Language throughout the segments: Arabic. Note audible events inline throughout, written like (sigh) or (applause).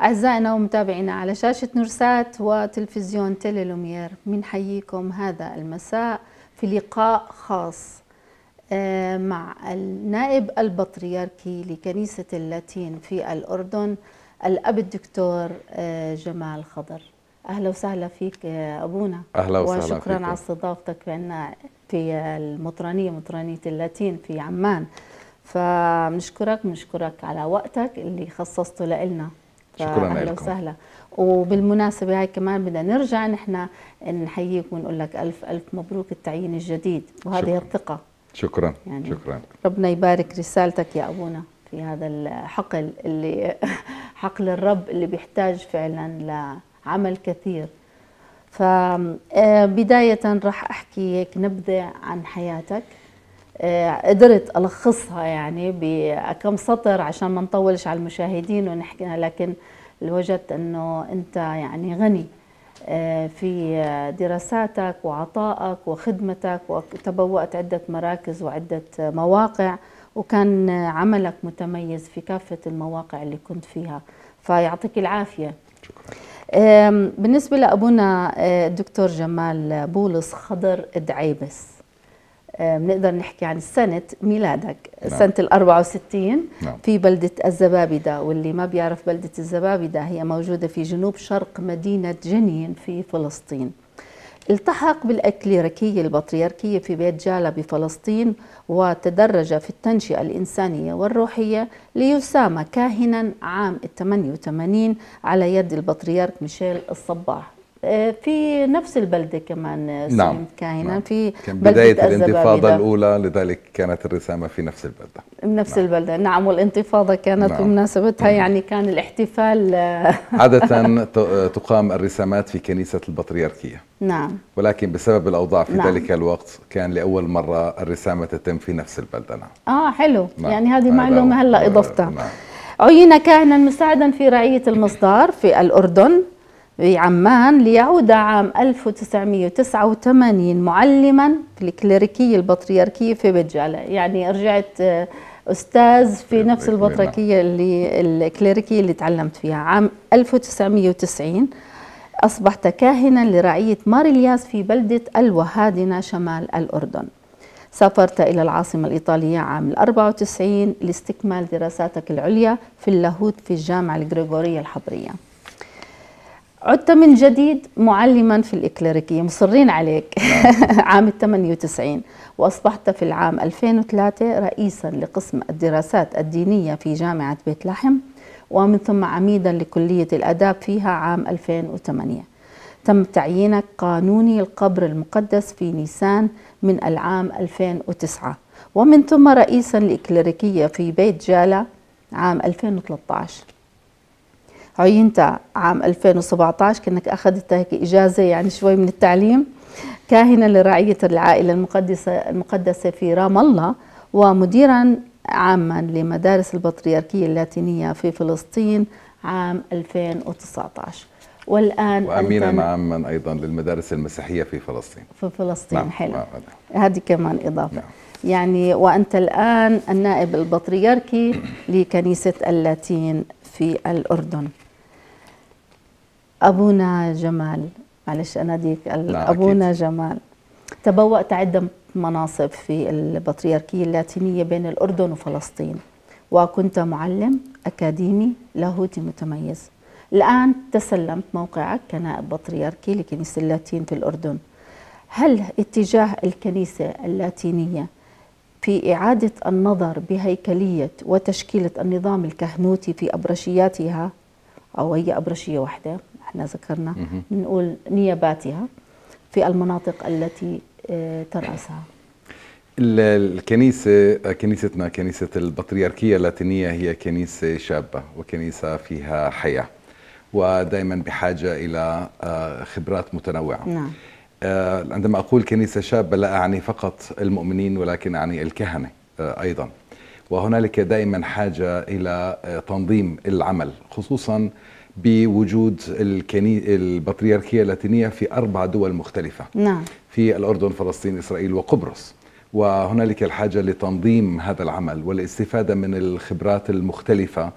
أعزائنا ومتابعينا على شاشة نورسات وتلفزيون من بنحييكم هذا المساء في لقاء خاص آه، مع النائب البطريركي لكنيسة اللاتين في الأردن الأب الدكتور آه، جمال خضر أهلا وسهلا فيك آه، أبونا أهلا وسهلا وشكرا فيك. على استضافتك عنا في المطرانية مطرانية اللاتين في عمان فبنشكرك بنشكرك على وقتك اللي خصصته لنا شكرا لكم وسهلا وبالمناسبة هاي كمان بدنا نرجع نحن نحييك ونقول لك ألف ألف مبروك التعيين الجديد وهذه شكرا. الثقة شكرا يعني شكرا ربنا يبارك رسالتك يا أبونا في هذا الحقل اللي (laughs) حقل الرب اللي بيحتاج فعلا لعمل كثير فبداية آه، راح أحكي هيك نبذة عن حياتك آه، قدرت الخصها يعني بكم سطر عشان ما نطولش على المشاهدين ونحكي لكن وجدت انه انت يعني غني آه، في دراساتك وعطائك وخدمتك وتبوأت عدة مراكز وعدة مواقع وكان عملك متميز في كافة المواقع اللي كنت فيها فيعطيك العافية بالنسبة لأبونا آه، الدكتور جمال بولس خضر دعيبس بنقدر آه، نحكي عن سنة ميلادك نعم. سنة ال 64 نعم. في بلدة الزبابدة واللي ما بيعرف بلدة الزبابدة هي موجودة في جنوب شرق مدينة جنين في فلسطين التحق بالأكليركية البطريركية في بيت جالا بفلسطين وتدرج في التنشئة الإنسانية والروحية ليسامى كاهنا عام 88 على يد البطريرك ميشيل الصباح آه، في نفس البلدة كمان آه، نعم كاهنا نعم. في كان بداية الانتفاضة الأولى لذلك كانت الرسامة في نفس البلدة نفس نعم. البلدة نعم والانتفاضة كانت نعم. بمناسبتها يعني كان الاحتفال آه، (laughs) عادة تقام الرسامات في كنيسة البطريركية نعم ولكن بسبب الأوضاع في نعم. ذلك الوقت كان لأول مرة الرسامة تتم في نفس البلدة نعم آه حلو نعم. يعني هذه معلومة هلأ إضفتها نعم. عين كاهنا مساعدا في رعية المصدر في الأردن بعمان ليعود عام 1989 معلما في الكليريكية البطريركية في بيت يعني رجعت آه، أستاذ في نفس البطريركية اللي الكليريكية اللي تعلمت فيها عام 1990 أصبحت كاهنا لرعية مار الياس في بلدة الوهادنة شمال الأردن سافرت إلى العاصمة الإيطالية عام 94 لاستكمال دراساتك العليا في اللاهوت في الجامعة الجريغورية الحضرية عدت من جديد معلما في الإكليريكية مصرين عليك نعم. (laughs) عام 98 وأصبحت في العام 2003 رئيسا لقسم الدراسات الدينية في جامعة بيت لحم ومن ثم عميدا لكلية الأداب فيها عام 2008 تم تعيينك قانوني القبر المقدس في نيسان من العام 2009 ومن ثم رئيسا لإكليريكية في بيت جالة عام 2013 عينت عام 2017 كأنك أخذت هيك إجازة يعني شوي من التعليم كاهنا لرعية العائلة المقدسة المقدسة في رام الله ومديرا عاما لمدارس البطريركية اللاتينية في فلسطين عام 2019 والان وامينا عاما ايضا للمدارس المسيحيه في فلسطين في فلسطين نعم. حلو نعم. هذه كمان اضافه نعم. يعني وانت الان النائب البطريركي لكنيسه اللاتين في الاردن أبونا جمال معلش أناديك أبونا أكيد. جمال تبوأت عدة مناصب في البطريركية اللاتينية بين الأردن وفلسطين وكنت معلم أكاديمي لاهوتي متميز الآن تسلمت موقعك كنائب بطريركي لكنيسة اللاتين في الأردن هل اتجاه الكنيسة اللاتينية في إعادة النظر بهيكلية وتشكيلة النظام الكهنوتي في أبرشياتها أو هي أبرشية واحدة احنا ذكرنا بنقول نياباتها في المناطق التي آه، ترأسها الكنيسة كنيستنا كنيسة البطريركية اللاتينية هي كنيسة شابة وكنيسة فيها حياة ودائما بحاجة إلى آه، خبرات متنوعة نعم. آه، عندما أقول كنيسة شابة لا أعني فقط المؤمنين ولكن أعني الكهنة أيضا وهنالك دائما حاجة إلى تنظيم العمل خصوصا بوجود الكني... البطريركية اللاتينية في أربع دول مختلفة نعم. في الأردن فلسطين إسرائيل وقبرص وهنالك الحاجة لتنظيم هذا العمل والاستفادة من الخبرات المختلفة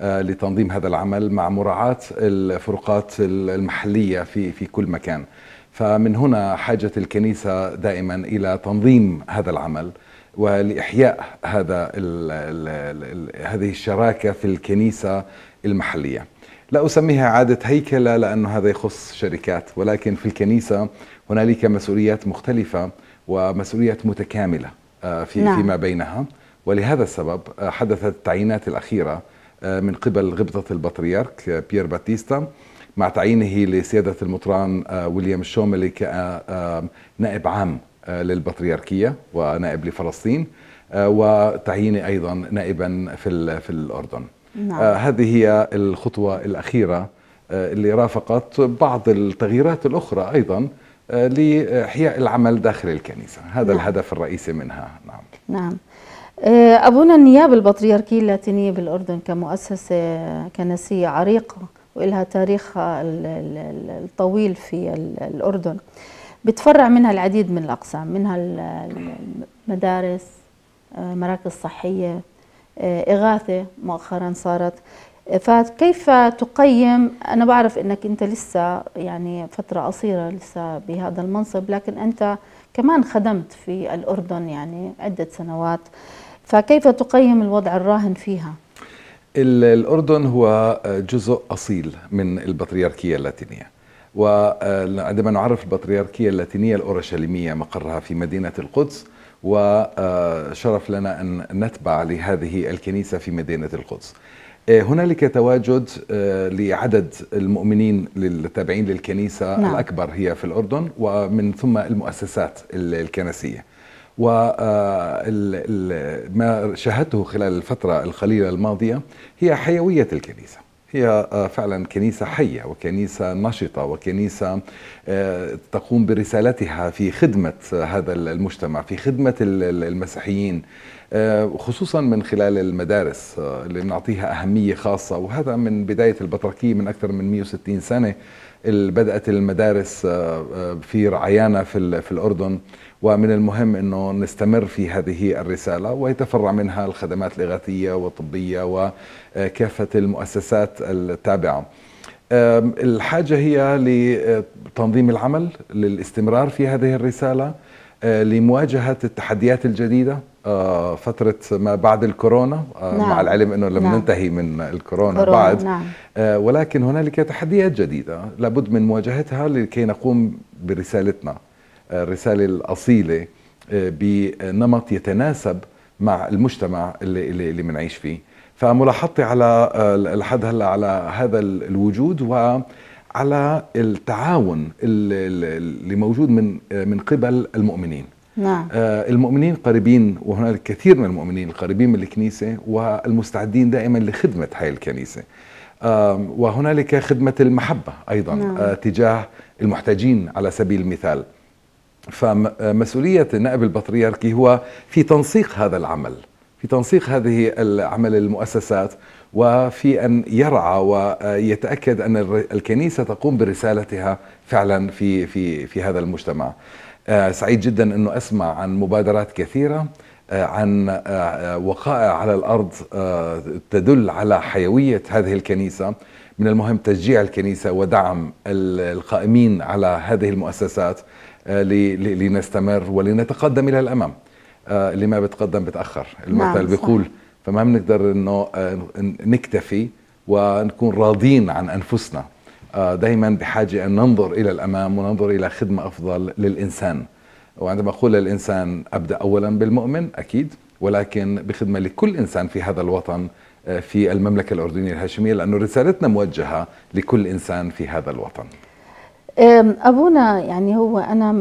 آه، لتنظيم هذا العمل مع مراعاة الفروقات المحلية في في كل مكان فمن هنا حاجة الكنيسة دائما إلى تنظيم هذا العمل ولإحياء هذا الـ الـ الـ هذه الشراكة في الكنيسة المحلية لا أسميها عادة هيكلة لأنه هذا يخص شركات ولكن في الكنيسة هنالك مسؤوليات مختلفة ومسؤوليات متكاملة آه، في نعم. فيما بينها ولهذا السبب آه، حدثت التعيينات الأخيرة آه، من قبل غبطة البطريرك بيير باتيستا مع تعيينه لسيادة المطران ويليام الشوملي كنائب عام للبطريركية ونائب لفلسطين وتعيينه أيضا نائبا في الأردن نعم. آه هذه هي الخطوة الأخيرة آه اللي رافقت بعض التغييرات الأخرى أيضا آه لإحياء العمل داخل الكنيسة هذا نعم. الهدف الرئيسي منها نعم نعم آه، أبونا النيابة البطريركية اللاتينية بالأردن كمؤسسة كنسية عريقة وإلها تاريخها الطويل في الأردن بتفرع منها العديد من الأقسام منها المدارس آه، مراكز صحية آه، إغاثة مؤخرا صارت فكيف تقيم أنا بعرف أنك أنت لسه يعني فترة قصيرة لسه بهذا المنصب لكن أنت كمان خدمت في الأردن يعني عدة سنوات فكيف تقيم الوضع الراهن فيها؟ الأردن هو جزء أصيل من البطريركية اللاتينية وعندما نعرف البطريركية اللاتينية الأورشليمية مقرها في مدينة القدس وشرف لنا أن نتبع لهذه الكنيسة في مدينة القدس آه، هنالك تواجد آه، لعدد المؤمنين التابعين للكنيسة نعم. الأكبر هي في الأردن ومن ثم المؤسسات الكنسية وما آه، شاهدته خلال الفترة القليلة الماضية هي حيوية الكنيسة هي آه، فعلا كنيسة حية وكنيسة نشطة وكنيسة آه، تقوم برسالتها في خدمة آه، هذا المجتمع في خدمة المسيحيين خصوصا من خلال المدارس اللي بنعطيها أهمية خاصة وهذا من بداية البطركية من أكثر من 160 سنة بدأت المدارس في رعايانا في الأردن ومن المهم أنه نستمر في هذه الرسالة ويتفرع منها الخدمات الإغاثية والطبية وكافة المؤسسات التابعة الحاجة هي لتنظيم العمل للاستمرار في هذه الرسالة أه، لمواجهة التحديات الجديدة أه، فترة ما بعد الكورونا أه، نعم. مع العلم أنه لم نعم. ننتهي من الكورونا كورونا. بعد نعم. ولكن هنالك تحديات جديدة لابد من مواجهتها لكي نقوم برسالتنا الرسالة الأصيلة آه، بنمط يتناسب مع المجتمع اللي اللي بنعيش فيه فملاحظتي على آه، لحد هلا على هذا الوجود وعلى التعاون اللي موجود من آه، من قبل المؤمنين نعم. المؤمنين قريبين وهنالك كثير من المؤمنين القريبين من الكنيسة والمستعدين دائما لخدمة هاي الكنيسة وهنالك خدمة المحبة أيضا نعم. تجاه المحتاجين على سبيل المثال فمسؤولية النائب البطريركي هو في تنسيق هذا العمل في تنسيق هذه العمل المؤسسات وفي أن يرعى ويتأكد أن الكنيسة تقوم برسالتها فعلا في, في, في هذا المجتمع آه، سعيد جدا أنه أسمع عن مبادرات كثيرة آه، عن آه، وقائع على الأرض تدل على حيوية هذه الكنيسة من المهم تشجيع الكنيسة ودعم القائمين على هذه المؤسسات آه، لنستمر ولنتقدم الى الامام آه، اللي ما بتقدم بتاخر المثل نعم، بيقول فما بنقدر انه آه، نكتفي ونكون راضين عن انفسنا دائما بحاجه ان ننظر الى الامام وننظر الى خدمه افضل للانسان وعندما اقول للانسان ابدا اولا بالمؤمن اكيد ولكن بخدمه لكل انسان في هذا الوطن في المملكه الاردنيه الهاشميه لانه رسالتنا موجهه لكل انسان في هذا الوطن أبونا يعني هو أنا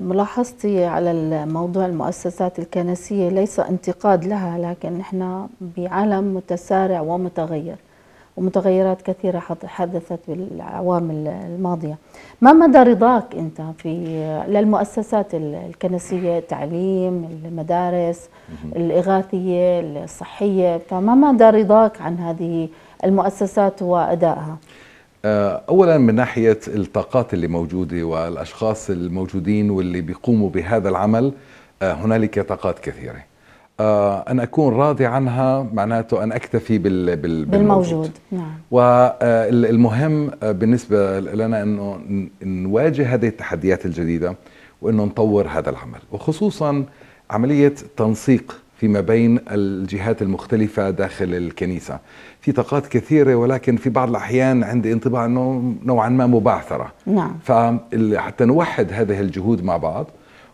ملاحظتي على الموضوع المؤسسات الكنسية ليس انتقاد لها لكن نحن بعالم متسارع ومتغير ومتغيرات كثيرة حدثت بالاعوام الماضية ما مدى رضاك أنت في للمؤسسات الكنسية التعليم المدارس الإغاثية الصحية فما مدى رضاك عن هذه المؤسسات وأدائها آه، اولا من ناحيه الطاقات اللي موجوده والاشخاص الموجودين واللي بيقوموا بهذا العمل آه، هنالك طاقات كثيره آه، ان اكون راضي عنها معناته ان اكتفي بال بال بالموجود نعم والمهم بالنسبه لنا انه نواجه هذه التحديات الجديده وانه نطور هذا العمل وخصوصا عمليه تنسيق فيما بين الجهات المختلفة داخل الكنيسة في طاقات كثيرة ولكن في بعض الأحيان عندي انطباع أنه نوعا ما مبعثرة نعم. فحتى نوحد هذه الجهود مع بعض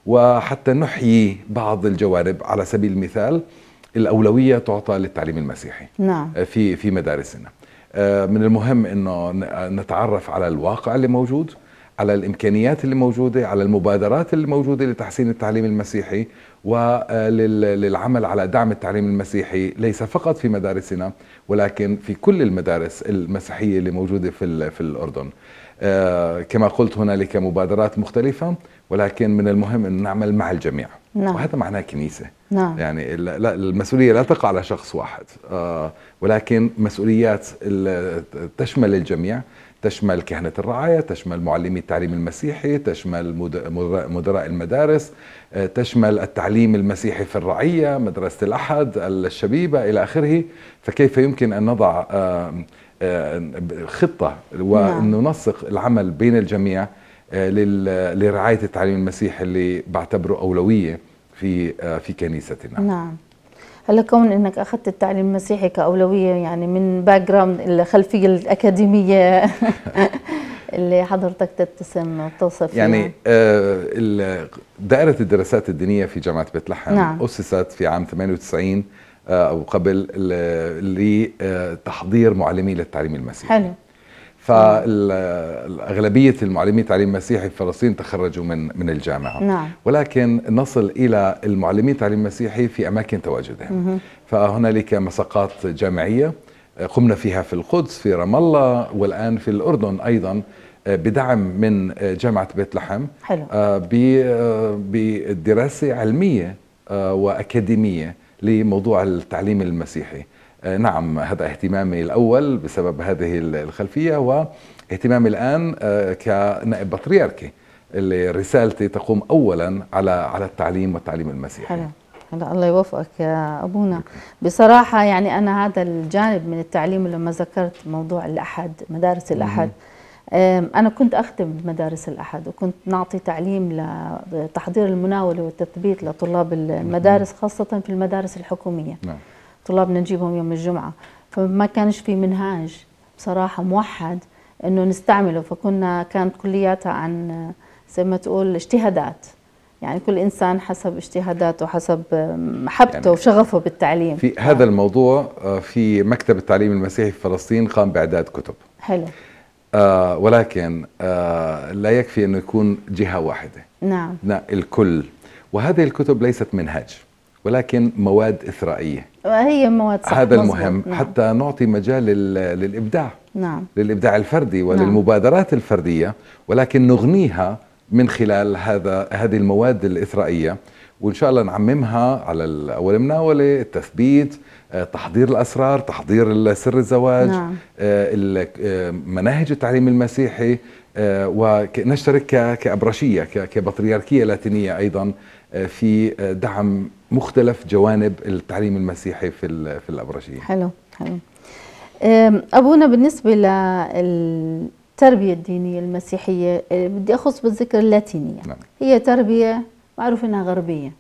وحتى نحيي بعض الجوانب على سبيل المثال الأولوية تعطى للتعليم المسيحي نعم. آه، في في مدارسنا آه، من المهم أنه نتعرف على الواقع اللي موجود على الامكانيات اللي موجوده على المبادرات اللي موجوده لتحسين التعليم المسيحي وللعمل آه، على دعم التعليم المسيحي ليس فقط في مدارسنا ولكن في كل المدارس المسيحيه اللي موجوده في في الاردن آه، كما قلت هنالك مبادرات مختلفه ولكن من المهم ان نعمل مع الجميع نعم. وهذا معناه كنيسه نعم. يعني المسؤوليه لا تقع على شخص واحد آه، ولكن مسؤوليات تشمل الجميع تشمل كهنة الرعاية تشمل معلمي التعليم المسيحي تشمل مدراء المدارس آه، تشمل التعليم المسيحي في الرعية مدرسة الأحد الشبيبة إلى آخره فكيف يمكن أن نضع خطة نعم. وننسق العمل بين الجميع آه، لرعاية التعليم المسيحي اللي بعتبره أولوية في آه، في كنيستنا نعم هلا كون انك اخذت التعليم المسيحي كاولويه يعني من باك جراوند الخلفيه الاكاديميه (laughs) اللي حضرتك تبتسم وتوصف يعني آه دائره الدراسات الدينيه في جامعه بيت لحم نعم. اسست في عام 98 آه، او قبل لتحضير معلمي للتعليم المسيحي حلو فأغلبية المعلمي تعليم مسيحي في فلسطين تخرجوا من من الجامعة نعم. ولكن نصل إلى المعلمين تعليم مسيحي في أماكن تواجدهم مه. فهنالك مساقات جامعية قمنا فيها في القدس في رام الله والآن في الأردن أيضا بدعم من جامعة بيت لحم حلو. آه، آه، بدراسة علمية آه، وأكاديمية لموضوع التعليم المسيحي آه، نعم هذا اهتمامي الأول بسبب هذه الخلفية واهتمامي الآن آه، كنائب بطريركي اللي رسالتي تقوم أولا على على التعليم والتعليم المسيحي حلو. هلا الله يوفقك يا ابونا بصراحه يعني انا هذا الجانب من التعليم لما ذكرت موضوع الاحد مدارس الاحد انا كنت اخدم بمدارس الاحد وكنت نعطي تعليم لتحضير المناوله والتثبيت لطلاب المدارس خاصه في المدارس الحكوميه نعم. طلابنا نجيبهم يوم الجمعة فما كانش في منهاج بصراحة موحد انه نستعمله فكنا كانت كلياتها عن زي ما تقول اجتهادات يعني كل انسان حسب اجتهاداته وحسب محبته يعني وشغفه بالتعليم في هذا الموضوع آه، في مكتب التعليم المسيحي في فلسطين قام باعداد كتب حلو آه ولكن آه لا يكفي انه يكون جهه واحده نعم لا الكل وهذه الكتب ليست منهج ولكن مواد اثرائيه وهي مواد صحية هذا المهم نعم. حتى نعطي مجال للإبداع نعم للإبداع الفردي نعم. وللمبادرات نعم. الفردية ولكن نغنيها من خلال هذا هذه المواد الإثرائية وإن شاء الله نعممها على أول مناولة التثبيت آه، تحضير الأسرار تحضير سر الزواج نعم. آه، آه، مناهج التعليم المسيحي ونشترك كأبرشية كبطريركية لاتينية أيضا في دعم مختلف جوانب التعليم المسيحي في في الابرشيه حلو حلو ابونا بالنسبه للتربيه الدينيه المسيحيه أه، بدي اخص بالذكر اللاتينيه نعم. هي تربيه معروف انها غربيه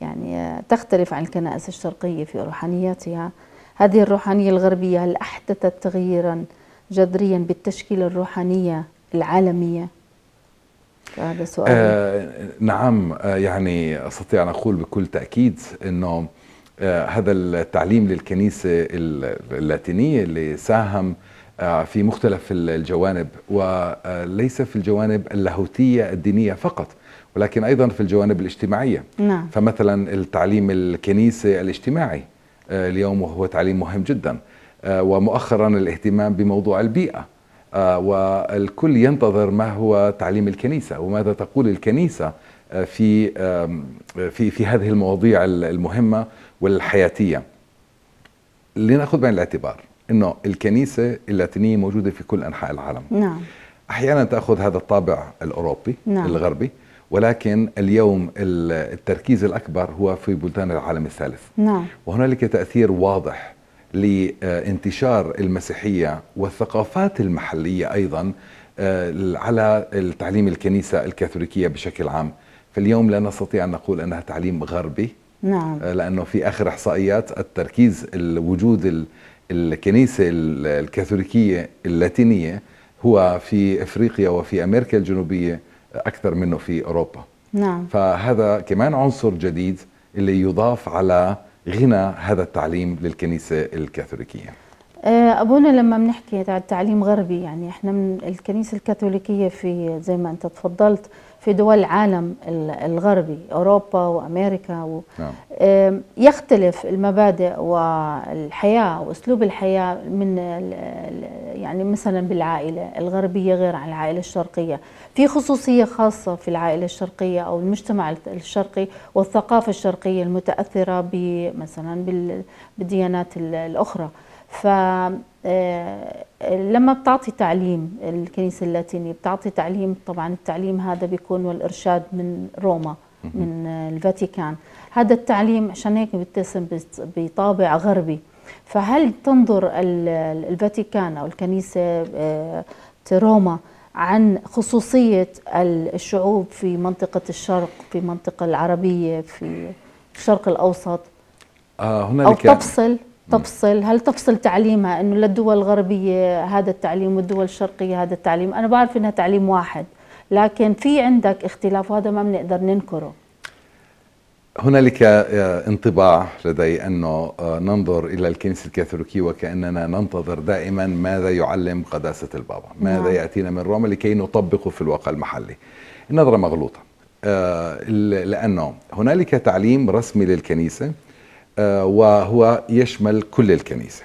يعني أه، تختلف عن الكنائس الشرقيه في روحانياتها هذه الروحانيه الغربيه هل احدثت تغييرا جذريا بالتشكيله الروحانيه العالميه هذا سؤال آه نعم آه، يعني استطيع ان اقول بكل تاكيد انه آه هذا التعليم للكنيسه اللاتينيه اللي ساهم آه، في مختلف الجوانب وليس آه، في الجوانب اللاهوتيه الدينيه فقط ولكن ايضا في الجوانب الاجتماعيه نعم. فمثلا التعليم الكنيسي الاجتماعي اليوم وهو تعليم مهم جدا ومؤخرا الاهتمام بموضوع البيئه آه، والكل ينتظر ما هو تعليم الكنيسة وماذا تقول الكنيسة آه، في في في هذه المواضيع المهمة والحياتية لنأخذ بعين الاعتبار أنه الكنيسة اللاتينية موجودة في كل أنحاء العالم نعم. أحيانا تأخذ هذا الطابع الأوروبي نعم. الغربي ولكن اليوم التركيز الأكبر هو في بلدان العالم الثالث نعم. وهنالك تأثير واضح لانتشار المسيحيه والثقافات المحليه ايضا آه، على التعليم الكنيسه الكاثوليكيه بشكل عام فاليوم لا نستطيع ان نقول انها تعليم غربي نعم. آه، لانه في اخر احصائيات التركيز الوجود الكنيسه الكاثوليكيه اللاتينيه هو في افريقيا وفي امريكا الجنوبيه اكثر منه في اوروبا نعم. فهذا كمان عنصر جديد اللي يضاف على غنى هذا التعليم للكنيسة الكاثوليكية آه، أبونا لما بنحكي عن التعليم غربي يعني إحنا من الكنيسة الكاثوليكية في زي ما أنت تفضلت في دول العالم الغربي أوروبا وأمريكا و نعم. يختلف المبادئ والحياة وأسلوب الحياة من يعني مثلا بالعائلة الغربية غير عن العائلة الشرقية في خصوصية خاصة في العائلة الشرقية أو المجتمع الشرقي والثقافة الشرقية المتأثرة مثلا بالديانات الأخرى ف آه، لما بتعطي تعليم الكنيسة اللاتينية بتعطي تعليم طبعا التعليم هذا بيكون والإرشاد من روما من الفاتيكان هذا التعليم عشان هيك بيتسم بطابع غربي فهل تنظر الفاتيكان أو الكنيسة آه، روما عن خصوصية الشعوب في منطقة الشرق في منطقة العربية في الشرق الأوسط آه هنالك أو تفصل تفصل هل تفصل تعليمها انه للدول الغربيه هذا التعليم والدول الشرقيه هذا التعليم انا بعرف انها تعليم واحد لكن في عندك اختلاف وهذا ما بنقدر ننكره هنالك آه، انطباع لدي انه آه، ننظر الى الكنيسه الكاثوليكيه وكاننا ننتظر دائما ماذا يعلم قداسه البابا، نعم. ماذا ياتينا من روما لكي نطبقه في الواقع المحلي. النظره مغلوطه آه، لانه هنالك تعليم رسمي للكنيسه وهو يشمل كل الكنيسه.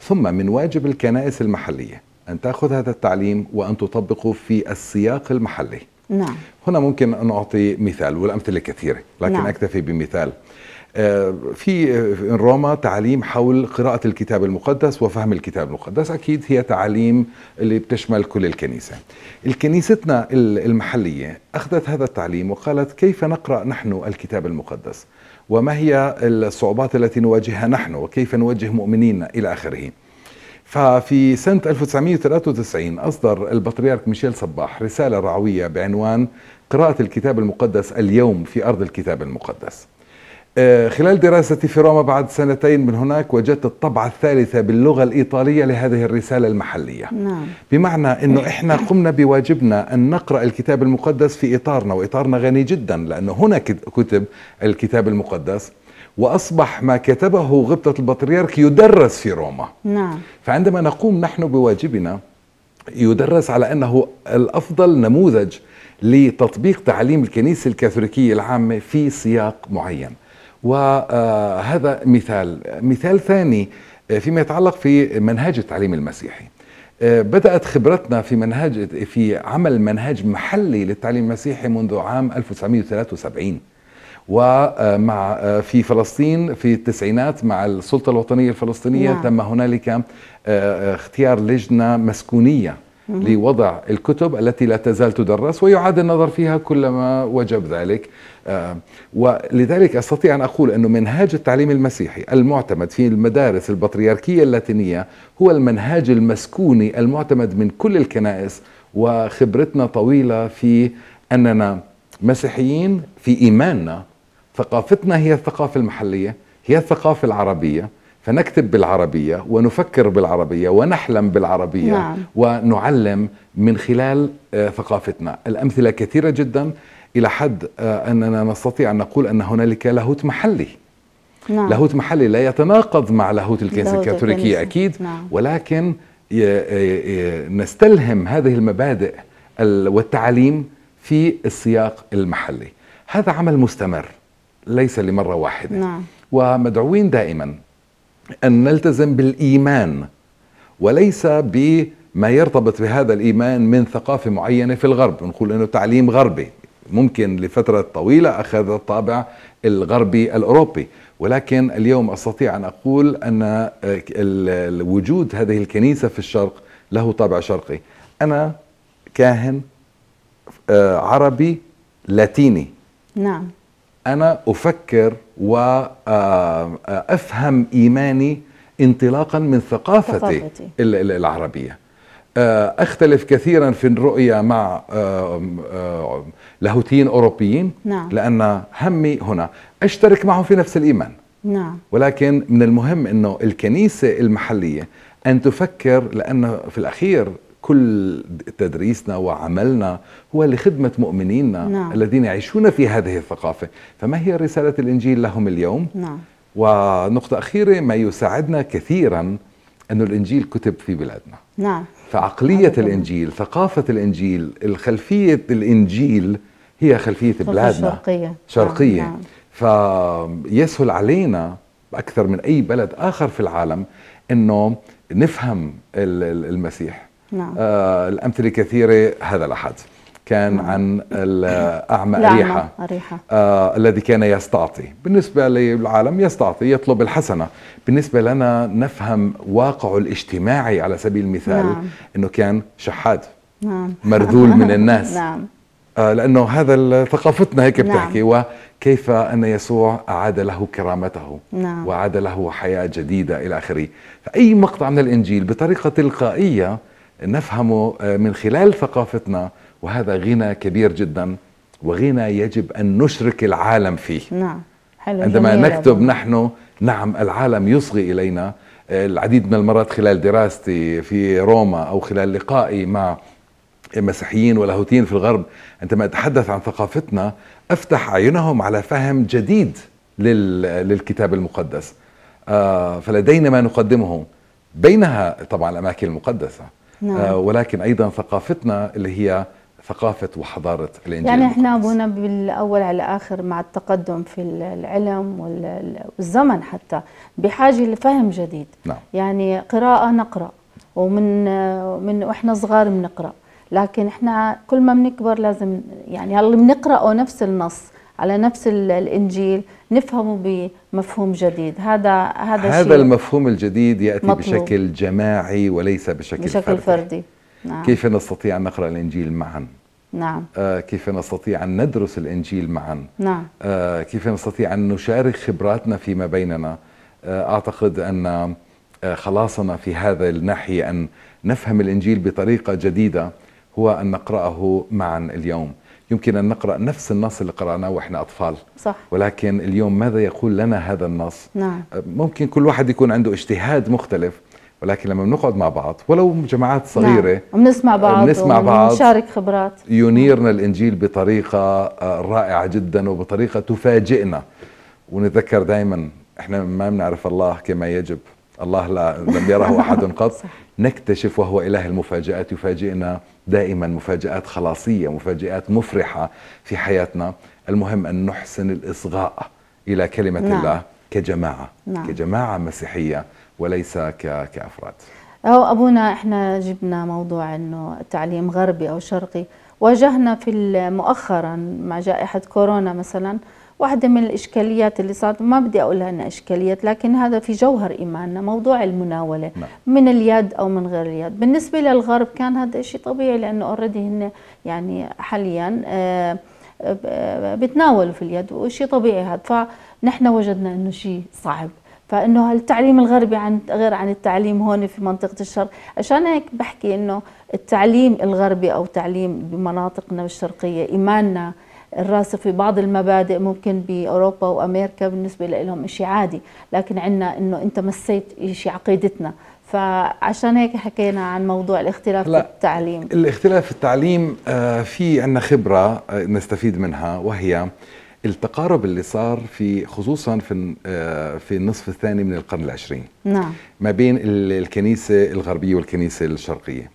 ثم من واجب الكنائس المحليه ان تاخذ هذا التعليم وان تطبقه في السياق المحلي. نعم هنا ممكن أن أعطي مثال والأمثلة كثيرة لكن نعم. أكتفي بمثال آه، في آه، روما تعليم حول قراءة الكتاب المقدس وفهم الكتاب المقدس أكيد هي تعليم اللي بتشمل كل الكنيسة الكنيستنا المحلية أخذت هذا التعليم وقالت كيف نقرأ نحن الكتاب المقدس وما هي الصعوبات التي نواجهها نحن وكيف نوجه مؤمنين إلى آخره ففي سنة 1993 أصدر البطريرك ميشيل صباح رسالة رعوية بعنوان قراءة الكتاب المقدس اليوم في أرض الكتاب المقدس آه، خلال دراستي في روما بعد سنتين من هناك وجدت الطبعة الثالثة باللغة الإيطالية لهذه الرسالة المحلية نعم. بمعنى أنه إحنا قمنا بواجبنا أن نقرأ الكتاب المقدس في إطارنا وإطارنا غني جدا لأنه هنا كتب الكتاب المقدس وأصبح ما كتبه غبطة البطريرك يدرس في روما نعم. فعندما نقوم نحن بواجبنا يدرس على أنه الأفضل نموذج لتطبيق تعليم الكنيسة الكاثوليكية العامة في سياق معين وهذا مثال مثال ثاني آه، فيما يتعلق في منهج التعليم المسيحي آه، بدأت خبرتنا في منهج في عمل منهج محلي للتعليم المسيحي منذ عام 1973 ومع آه، آه، في فلسطين في التسعينات مع السلطة الوطنية الفلسطينية نعم. تم هنالك آه، اختيار لجنة مسكونية لوضع الكتب التي لا تزال تدرس ويعاد النظر فيها كلما وجب ذلك ولذلك استطيع ان اقول انه منهاج التعليم المسيحي المعتمد في المدارس البطريركيه اللاتينيه هو المنهاج المسكوني المعتمد من كل الكنائس وخبرتنا طويله في اننا مسيحيين في ايماننا ثقافتنا هي الثقافة المحلية هي الثقافة العربية فنكتب بالعربية ونفكر بالعربية ونحلم بالعربية نعم. ونعلم من خلال آه، ثقافتنا الأمثلة كثيرة جدا إلى حد آه، أننا نستطيع أن نقول أن هنالك لاهوت محلي نعم. لاهوت محلي لا يتناقض مع لاهوت الكنيسة الكاثوليكية أكيد نعم. ولكن نستلهم هذه المبادئ والتعاليم في السياق المحلي هذا عمل مستمر ليس لمرة واحدة نعم. ومدعوين دائما أن نلتزم بالإيمان وليس بما يرتبط بهذا الإيمان من ثقافة معينة في الغرب نقول أنه تعليم غربي ممكن لفترة طويلة أخذ الطابع الغربي الأوروبي ولكن اليوم أستطيع أن أقول أن وجود هذه الكنيسة في الشرق له طابع شرقي أنا كاهن آه، عربي لاتيني نعم أنا أفكر وأفهم آه، آه، إيماني انطلاقا من ثقافتي, ثقافتي. العربية آه، أختلف كثيرا في الرؤية مع لاهوتيين أوروبيين نعم. لأن همي هنا أشترك معهم في نفس الإيمان نعم. ولكن من المهم أنه الكنيسة المحلية أن تفكر لانه في الأخير كل تدريسنا وعملنا هو لخدمة مؤمنينا نعم. الذين يعيشون في هذه الثقافة فما هي رسالة الإنجيل لهم اليوم؟ نعم. ونقطة أخيرة ما يساعدنا كثيرا أن الإنجيل كتب في بلادنا نعم. فعقلية نعم. الإنجيل ثقافة الإنجيل الخلفية الإنجيل هي خلفية بلادنا شرقية, شرقية. نعم. نعم. فيسهل علينا أكثر من أي بلد آخر في العالم أنه نفهم المسيح نعم. آه الأمثلة كثيرة هذا الأحد كان نعم. عن الأعمى أريحة, آه الذي كان يستعطي بالنسبة للعالم يستعطي يطلب الحسنة بالنسبة لنا نفهم واقعه الاجتماعي على سبيل المثال نعم. أنه كان شحاد نعم. مرذول من (laughs) الناس نعم. آه لأنه هذا ثقافتنا هيك نعم. بتحكي نعم. وكيف أن يسوع أعاد له كرامته نعم. وأعاد له حياة جديدة إلى آخره فأي مقطع من الإنجيل بطريقة تلقائية نفهمه آه، من خلال ثقافتنا وهذا غنى كبير جدا وغنى يجب أن نشرك العالم فيه نعم حلو عندما نكتب ربما. نحن نعم العالم يصغي إلينا آه، العديد من المرات خلال دراستي في روما أو خلال لقائي مع مسيحيين ولاهوتيين في الغرب عندما أتحدث عن ثقافتنا أفتح عينهم على فهم جديد للكتاب المقدس آه، فلدينا ما نقدمه بينها طبعا الأماكن المقدسة نعم. آه، ولكن أيضا ثقافتنا اللي هي ثقافة وحضارة الإنجيل يعني احنا هنا بالأول على آخر مع التقدم في العلم والزمن حتى بحاجة لفهم جديد نعم. يعني قراءة نقرأ ومن من واحنا صغار بنقرأ لكن احنا كل ما بنكبر لازم يعني اللي بنقرأه نفس النص على نفس الانجيل نفهمه بمفهوم جديد هذا هذا هذا المفهوم الجديد ياتي مطلوب. بشكل جماعي وليس بشكل, بشكل فردي, فردي. نعم. كيف نستطيع ان نقرا الانجيل معا نعم آه كيف نستطيع ان ندرس الانجيل معا نعم آه كيف نستطيع ان نشارك خبراتنا فيما بيننا آه اعتقد ان آه خلاصنا في هذا الناحيه ان نفهم الانجيل بطريقه جديده هو ان نقراه معا اليوم يمكن أن نقرأ نفس النص اللي قرأناه وإحنا أطفال صح. ولكن اليوم ماذا يقول لنا هذا النص نعم. أه، ممكن كل واحد يكون عنده اجتهاد مختلف ولكن لما بنقعد مع بعض ولو جماعات نعم. صغيرة نعم. بنسمع بعض بنسمع بعض ونشارك خبرات ينيرنا الإنجيل بطريقة أه، رائعة جدا وبطريقة تفاجئنا ونتذكر دائما احنا ما بنعرف الله كما يجب الله لا لم يره (laughs) أحد قط نكتشف وهو إله المفاجآت يفاجئنا دائما مفاجآت خلاصية مفاجآت مفرحة في حياتنا المهم أن نحسن الإصغاء إلى كلمة نعم. الله كجماعة نعم. كجماعة مسيحية وليس كأفراد أو أبونا إحنا جبنا موضوع أنه التعليم غربي أو شرقي واجهنا في مؤخرا مع جائحة كورونا مثلا واحدة من الإشكاليات اللي صارت ما بدي أقولها أنها إشكاليات لكن هذا في جوهر إيماننا موضوع المناولة نعم. من اليد أو من غير اليد بالنسبة للغرب كان هذا شيء طبيعي لأنه اوريدي هن يعني حاليا آه، آه، بتناولوا في اليد وشيء طبيعي هذا فنحن وجدنا أنه شيء صعب فانه التعليم الغربي عن غير عن التعليم هون في منطقه الشرق عشان هيك بحكي انه التعليم الغربي او تعليم بمناطقنا الشرقيه ايماننا الراسخ في بعض المبادئ ممكن باوروبا وامريكا بالنسبه لهم شيء عادي لكن عندنا انه انت مسيت شيء عقيدتنا فعشان هيك حكينا عن موضوع الاختلاف لا. في التعليم الاختلاف في التعليم آه، في عندنا خبره آه، نستفيد منها وهي التقارب اللي صار في خصوصا في آه، في النصف الثاني من القرن العشرين نعم ما بين الكنيسه الغربيه والكنيسه الشرقيه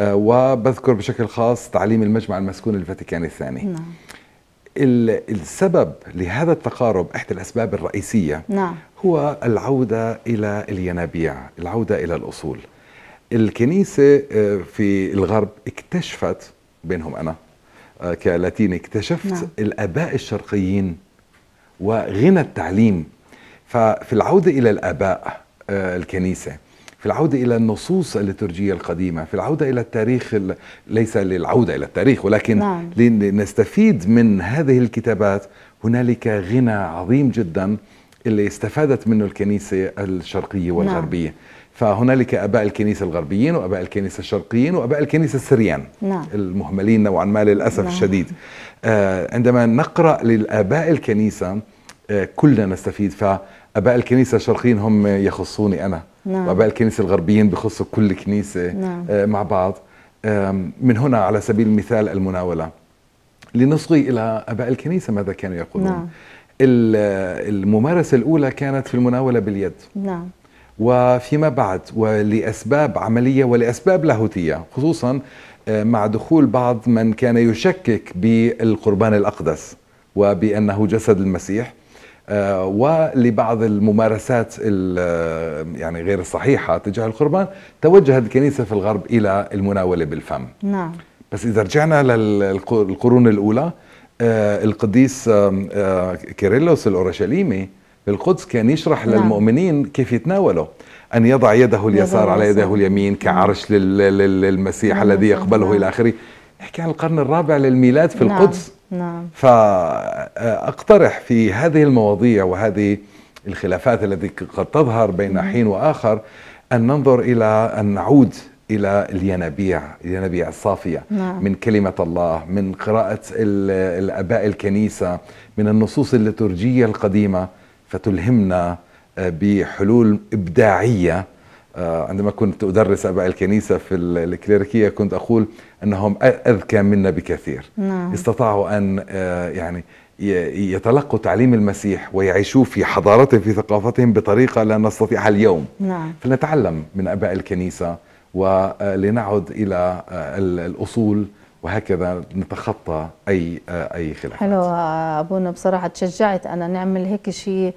وبذكر بشكل خاص تعليم المجمع المسكون الفاتيكاني الثاني نعم السبب لهذا التقارب احدى الاسباب الرئيسيه نعم. هو العوده الى الينابيع العوده الى الاصول الكنيسه آه، في الغرب اكتشفت بينهم انا آه، كلاتيني اكتشفت نعم. الاباء الشرقيين وغنى التعليم ففي العوده الى الاباء آه، الكنيسه في العودة إلى النصوص الليتورجية القديمة في العودة إلى التاريخ ال... ليس للعودة إلى التاريخ ولكن نعم. لنستفيد من هذه الكتابات هنالك غنى عظيم جدا اللي استفادت منه الكنيسة الشرقية نعم. والغربية نعم. فهنالك اباء الكنيسه الغربيين واباء الكنيسه الشرقيين واباء الكنيسه السريان نعم. المهملين نوعا ما للاسف نعم. الشديد آه عندما نقرا للاباء الكنيسه آه كلنا نستفيد ف اباء الكنيسه الشرقيين هم يخصوني انا نعم. واباء الكنيسه الغربيين بخصوا كل كنيسه نعم. آه، مع بعض من هنا على سبيل المثال المناوله لنصغي الى اباء الكنيسه ماذا كانوا يقولون نعم. الممارسه الاولى كانت في المناوله باليد نعم وفيما بعد ولاسباب عمليه ولاسباب لاهوتيه خصوصا آه، مع دخول بعض من كان يشكك بالقربان الاقدس وبانه جسد المسيح آه، ولبعض الممارسات آه، يعني غير الصحيحة تجاه القربان توجهت الكنيسة في الغرب إلى المناولة بالفم نعم بس إذا رجعنا للقرون الأولى آه، القديس كيريلوس الأورشليمي القدس كان يشرح نعم. للمؤمنين كيف يتناولوا أن يضع يده اليسار على يده اليمين كعرش للمسيح نعم. الذي يقبله نعم. إلى آخره نحكي عن القرن الرابع للميلاد في نعم. القدس نعم فأقترح في هذه المواضيع وهذه الخلافات التي قد تظهر بين حين وآخر أن ننظر إلى أن نعود إلى الينابيع الينابيع الصافية نعم. من كلمة الله من قراءة الأباء الكنيسة من النصوص الليتورجية القديمة فتلهمنا آه، بحلول إبداعية آه، عندما كنت أدرس أباء الكنيسة في الكليركية كنت أقول انهم اذكى منا بكثير نعم. استطاعوا ان آه، يعني يتلقوا تعليم المسيح ويعيشوه في حضارتهم في ثقافتهم بطريقه لا نستطيعها اليوم نعم. فلنتعلم من اباء الكنيسه ولنعد آه، الى آه، الاصول وهكذا نتخطى اي اي خلافات حلو ابونا بصراحه تشجعت انا نعمل هيك شيء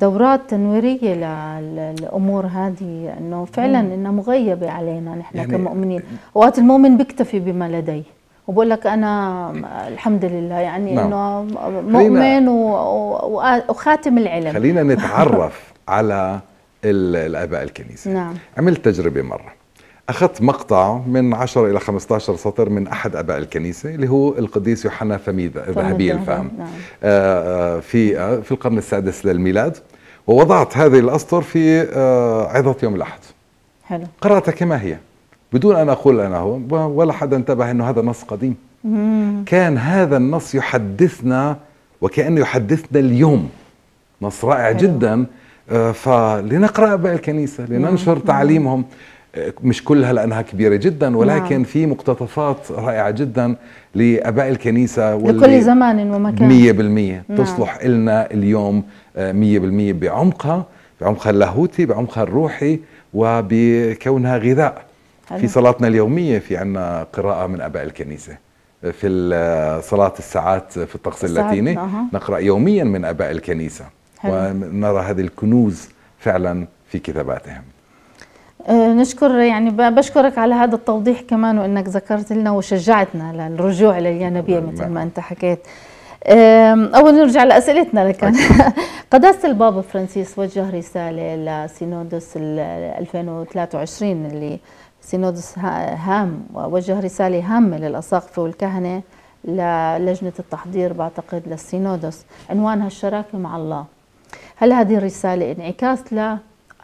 دورات تنويريه للامور هذه انه فعلا انها مغيبه علينا نحن يعني كمؤمنين، اوقات إيه. المؤمن بيكتفي بما لديه وبقول لك انا الحمد لله يعني نعم. انه مؤمن وخاتم العلم خلينا (laughs) نتعرف على الاباء الكنيسه نعم عملت تجربه مره أخذت مقطع من 10 إلى 15 سطر من أحد أباء الكنيسة اللي هو القديس يوحنا فميذا ذهبي نعم، الفهم نعم. آه، آه، في آه، في القرن السادس للميلاد ووضعت هذه الأسطر في عظة يوم الأحد حلو قرأتها كما هي بدون أن أقول أنا هو ولا حدا انتبه أنه هذا نص قديم مم. كان هذا النص يحدثنا وكأنه يحدثنا اليوم نص رائع حلو. جدا فلنقرأ أباء الكنيسة لننشر مم. نعم، تعليمهم مش كلها لانها كبيره جدا نعم. ولكن نعم. في مقتطفات رائعه جدا لاباء الكنيسه لكل زمان ومكان 100% نعم. تصلح لنا اليوم 100% آه، بعمقها بعمقها اللاهوتي بعمقها الروحي وبكونها غذاء حلو. في صلاتنا اليوميه في عندنا قراءه من اباء الكنيسه آه، في آه، صلاه الساعات في الطقس اللاتيني أه. نقرا يوميا من اباء الكنيسه حلو. ونرى هذه الكنوز فعلا في كتاباتهم آه، نشكر يعني بشكرك على هذا التوضيح كمان وانك ذكرت لنا وشجعتنا للرجوع للينابيع نعم. مثل ما انت حكيت اول نرجع لاسئلتنا لكن (laughs) قداسه البابا فرانسيس وجه رساله لسينودس 2023 اللي سينودس هام وجه رساله هامه للاساقفه والكهنه للجنه التحضير بعتقد للسينودس عنوانها الشراكه مع الله هل هذه الرساله انعكاس ل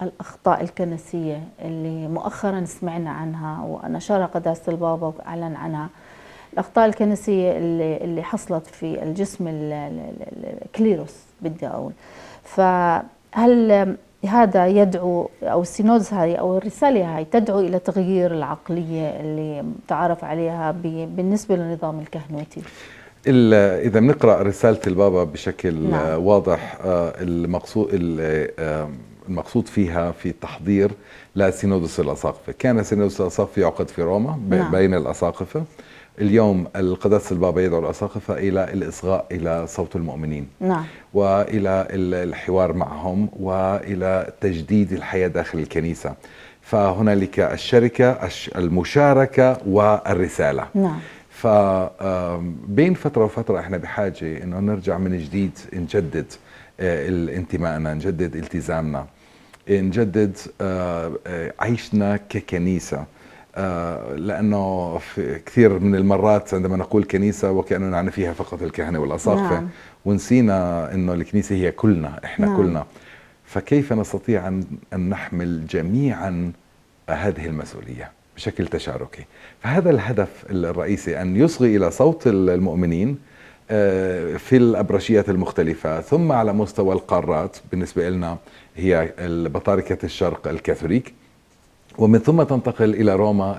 الأخطاء الكنسية اللي مؤخرا سمعنا عنها ونشرها قداسة البابا وأعلن عنها الأخطاء الكنسية اللي, اللي حصلت في الجسم الكليروس بدي أقول فهل هذا يدعو أو السينوز هاي أو الرسالة هاي تدعو إلى تغيير العقلية اللي تعرف عليها بالنسبة للنظام الكهنوتي إذا بنقرأ رسالة البابا بشكل نعم. واضح آه، المقصود المقصود فيها في تحضير لسينودس الأساقفة كان سينودس الأساقفة يعقد في روما نعم. بين نعم. الأساقفة اليوم القداس البابا يدعو الأساقفة إلى الإصغاء إلى صوت المؤمنين نعم. وإلى الحوار معهم وإلى تجديد الحياة داخل الكنيسة فهنالك الشركة المشاركة والرسالة نعم فبين فترة وفترة احنا بحاجة انه نرجع من جديد نجدد آه، انتمائنا نجدد التزامنا نجدد آه، آه، عيشنا ككنيسه آه، لانه في كثير من المرات عندما نقول كنيسه وكأنه نعني فيها فقط الكهنه والاساقفه نعم. ونسينا انه الكنيسه هي كلنا احنا نعم. كلنا فكيف نستطيع ان نحمل جميعا هذه المسؤوليه بشكل تشاركي فهذا الهدف الرئيسي ان يصغي الى صوت المؤمنين في الابرشيات المختلفه ثم على مستوى القارات بالنسبه لنا هي بطاركة الشرق الكاثوليك ومن ثم تنتقل إلى روما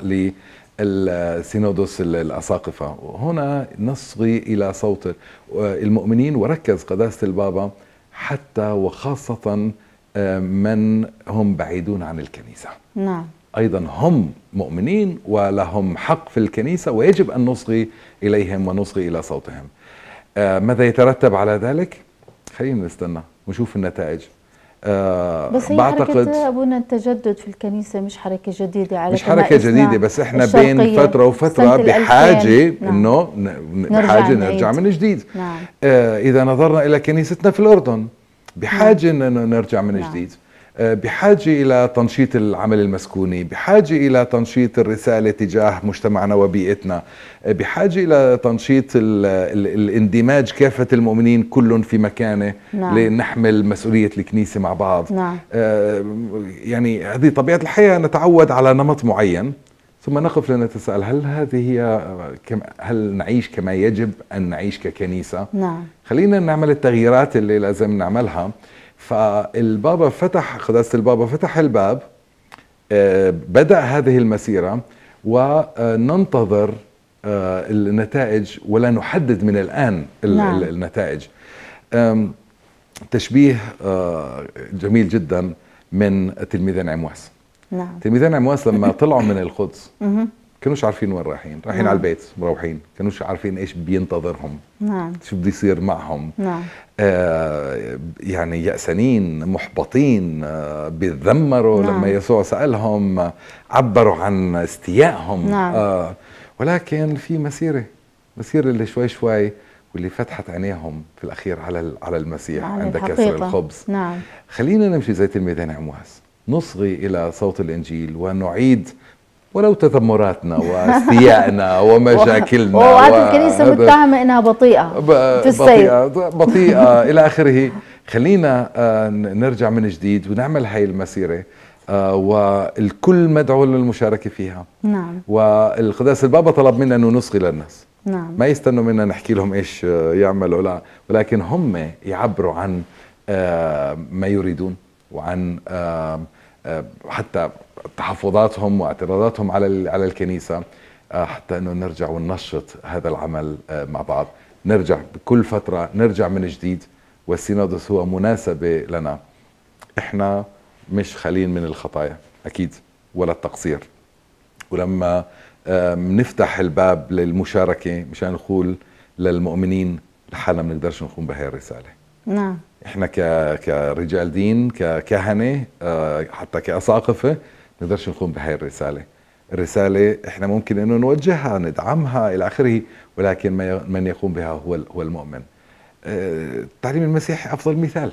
للسينودوس الأساقفة وهنا نصغي إلى صوت المؤمنين وركز قداسة البابا حتى وخاصة آه، من هم بعيدون عن الكنيسة نعم أيضا هم مؤمنين ولهم حق في الكنيسة ويجب أن نصغي إليهم ونصغي إلى صوتهم آه، ماذا يترتب على ذلك؟ خلينا نستنى ونشوف النتائج آه، بس هي بعتقد حركة ابونا التجدد في الكنيسه مش حركه جديده على مش حركه جديده بس احنا بين فتره وفتره بحاجه نعم. انه بحاجه نرجع, نرجع من جديد نعم. آه اذا نظرنا الى كنيستنا في الاردن بحاجه نعم. انه نرجع من نعم. جديد آه، بحاجة إلى تنشيط العمل المسكوني بحاجة إلى تنشيط الرسالة تجاه مجتمعنا وبيئتنا آه، بحاجة إلى تنشيط الـ الـ الاندماج كافة المؤمنين كل في مكانه نعم. لنحمل مسؤولية الكنيسة مع بعض نعم. آه، يعني هذه طبيعة الحياة نتعود على نمط معين ثم نقف لنتساءل هل هذه هي كم هل نعيش كما يجب أن نعيش ككنيسة نعم. خلينا نعمل التغييرات اللي لازم نعملها فالبابا فتح قداسة البابا فتح الباب آه، بدأ هذه المسيرة وننتظر آه، النتائج ولا نحدد من الآن نعم. النتائج تشبيه آه، جميل جدا من تلميذين عمواس نعم. تلميذان عمواس لما (laughs) طلعوا من القدس كانوش عارفين وين رايحين رايحين على نعم. البيت مروحين كانوش عارفين ايش بينتظرهم نعم شو بده يصير معهم نعم آه يعني يأسانين محبطين آه بيتذمروا نعم. لما يسوع سألهم عبروا عن استيائهم نعم. آه ولكن في مسيرة مسيرة اللي شوي شوي واللي فتحت عينيهم في الأخير على على المسيح نعم عند الحقيقة. كسر الخبز نعم. خلينا نمشي زي تلميذان عمواس نصغي إلى صوت الإنجيل ونعيد ولو تذمراتنا واستيائنا ومشاكلنا ووعد (laughs) الكنيسة متهمة إنها بطيئة في السير بطيئة, بطيئة (laughs) إلى آخره خلينا آه، نرجع من جديد ونعمل هاي المسيرة آه، والكل مدعو للمشاركة فيها نعم والقداس البابا طلب منا أنه نصغي للناس نعم ما يستنوا منا نحكي لهم إيش آه، يعملوا لا ولكن هم يعبروا عن ما يريدون وعن آه، حتى تحفظاتهم واعتراضاتهم على على الكنيسه آه، حتى انه نرجع وننشط هذا العمل آه، مع بعض نرجع بكل فتره نرجع من جديد والسينودس هو مناسبه لنا احنا مش خالين من الخطايا اكيد ولا التقصير ولما نفتح الباب للمشاركه مشان نقول للمؤمنين لحالنا ما بنقدرش نقوم بهي الرساله نعم احنا كرجال دين ككهنه آه، حتى كاساقفه نقدرش نقوم بهاي الرساله الرساله احنا ممكن انه نوجهها ندعمها الى اخره ولكن من يقوم بها هو هو المؤمن التعليم آه، المسيحي افضل مثال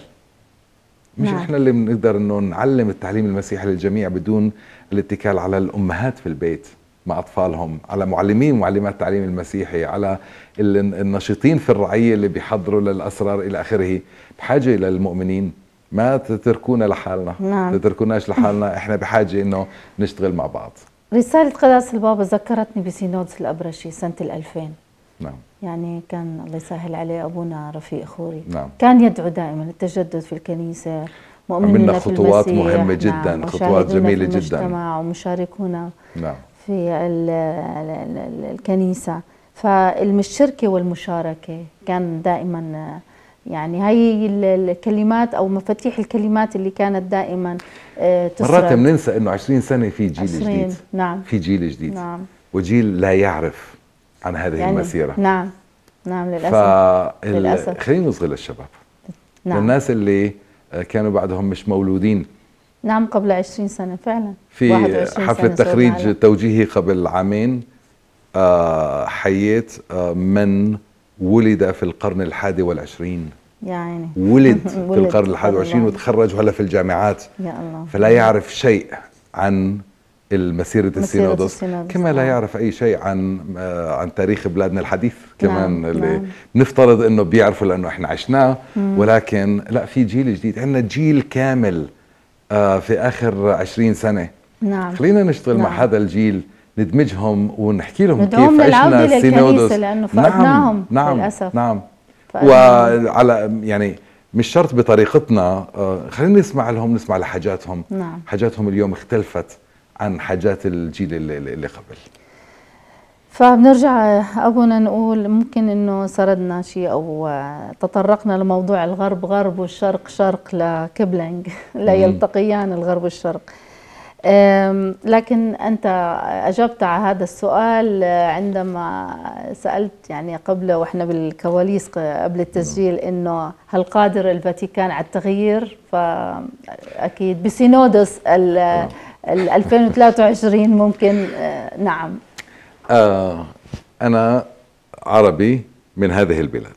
مش نعم. احنا اللي بنقدر انه نعلم التعليم المسيحي للجميع بدون الاتكال على الامهات في البيت مع أطفالهم على معلمين ومعلمات التعليم المسيحي على النشيطين في الرعية اللي بيحضروا للأسرار إلى آخره بحاجة للمؤمنين ما تتركونا لحالنا نعم. تتركوناش لحالنا احنا بحاجة انه نشتغل مع بعض رسالة قداس البابا ذكرتني بسينودس الأبرشي سنة 2000 نعم يعني كان الله يسهل عليه أبونا رفيق خوري نعم. كان يدعو دائما للتجدد في الكنيسة مؤمنين عملنا خطوات مهمة جدا نعم. خطوات جميلة جدا ومشاركونا نعم في الكنيسة فالشركة والمشاركة كان دائما يعني هي الكلمات او مفاتيح الكلمات اللي كانت دائما آه، تسرق مرات بننسى انه 20 سنه في جيل 20 جديد نعم في جيل جديد نعم وجيل لا يعرف عن هذه يعني المسيره نعم نعم للاسف فال... للاسف خلينا نصغي للشباب نعم للناس اللي آه، كانوا بعدهم مش مولودين نعم قبل 20 سنة فعلا في حفلة تخريج توجيهي قبل عامين آه، حييت آه، من ولد في القرن الحادي والعشرين يا عيني ولد (laughs) في القرن الحادي والعشرين وتخرج وهلا في الجامعات يا الله فلا يعرف شيء عن المسيرة مسيرة السينودس كما لا نعم. يعرف أي شيء عن آه، عن تاريخ بلادنا الحديث نعم، كمان نعم اللي نعم. نفترض أنه بيعرفوا لأنه إحنا عشناه ولكن لا في جيل جديد عندنا جيل كامل آه، في اخر 20 سنه نعم خلينا نشتغل نعم. مع هذا الجيل ندمجهم ونحكي لهم كيف عشنا السينودوس لانه نعم، فقدناهم نعم. نعم للاسف نعم وعلى يعني مش شرط بطريقتنا آه، خلينا نسمع لهم نسمع لحاجاتهم نعم. حاجاتهم اليوم اختلفت عن حاجات الجيل اللي, اللي قبل فبنرجع ابونا نقول ممكن انه سردنا شيء او آه، تطرقنا لموضوع الغرب غرب والشرق شرق لكبلنج (laughs) لا يلتقيان الغرب والشرق لكن انت اجبت على هذا السؤال آه، عندما سالت يعني قبل واحنا بالكواليس قبل التسجيل انه هل قادر الفاتيكان على التغيير فاكيد بسينودس 2023 ممكن آه، نعم آه أنا عربي من هذه البلاد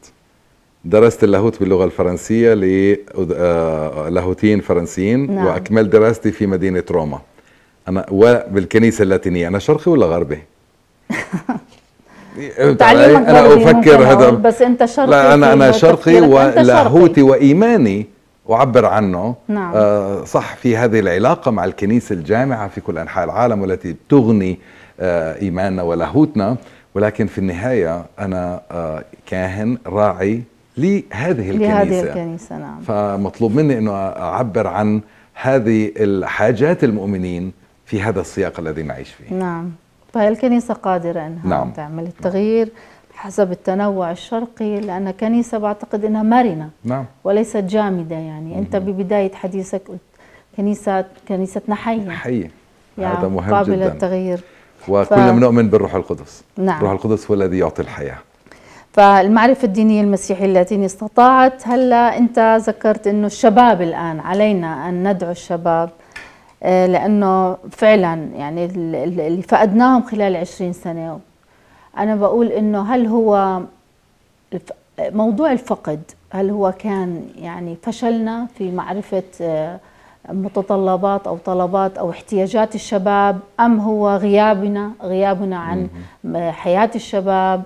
درست اللاهوت باللغة الفرنسية للاهوتيين آه، فرنسيين نعم. وأكملت دراستي في مدينة روما أنا وبالكنيسة اللاتينية أنا شرقي ولا غربي؟ (laughs) تعليمك أنا أفكر هذا بس أنت شرقي لا أنا أنا شرقي ولاهوتي وإيماني أعبر عنه نعم. آه صح في هذه العلاقة مع الكنيسة الجامعة في كل أنحاء العالم والتي تغني آه، إيماننا ولاهوتنا ولكن في النهاية أنا آه، كاهن راعي لهذه الكنيسة لهذه الكنيسة نعم فمطلوب مني أنه أعبر عن هذه الحاجات المؤمنين في هذا السياق الذي نعيش فيه نعم فهي الكنيسة قادرة أنها نعم. تعمل التغيير نعم. حسب التنوع الشرقي لأن كنيسة بعتقد أنها مرنة نعم. وليست جامدة يعني أنت ببداية حديثك قلت كنيسة كنيستنا حية حية يعني هذا مهم جدا قابلة للتغيير وكلنا ف... بنؤمن بالروح القدس نعم. الروح القدس هو الذي يعطي الحياه فالمعرفة الدينية المسيحية التي استطاعت هلا أنت ذكرت أنه الشباب الآن علينا أن ندعو الشباب آه، لأنه فعلا يعني اللي فقدناهم خلال عشرين سنة أنا بقول أنه هل هو موضوع الفقد هل هو كان يعني فشلنا في معرفة آه، متطلبات او طلبات او احتياجات الشباب ام هو غيابنا غيابنا عن حياه الشباب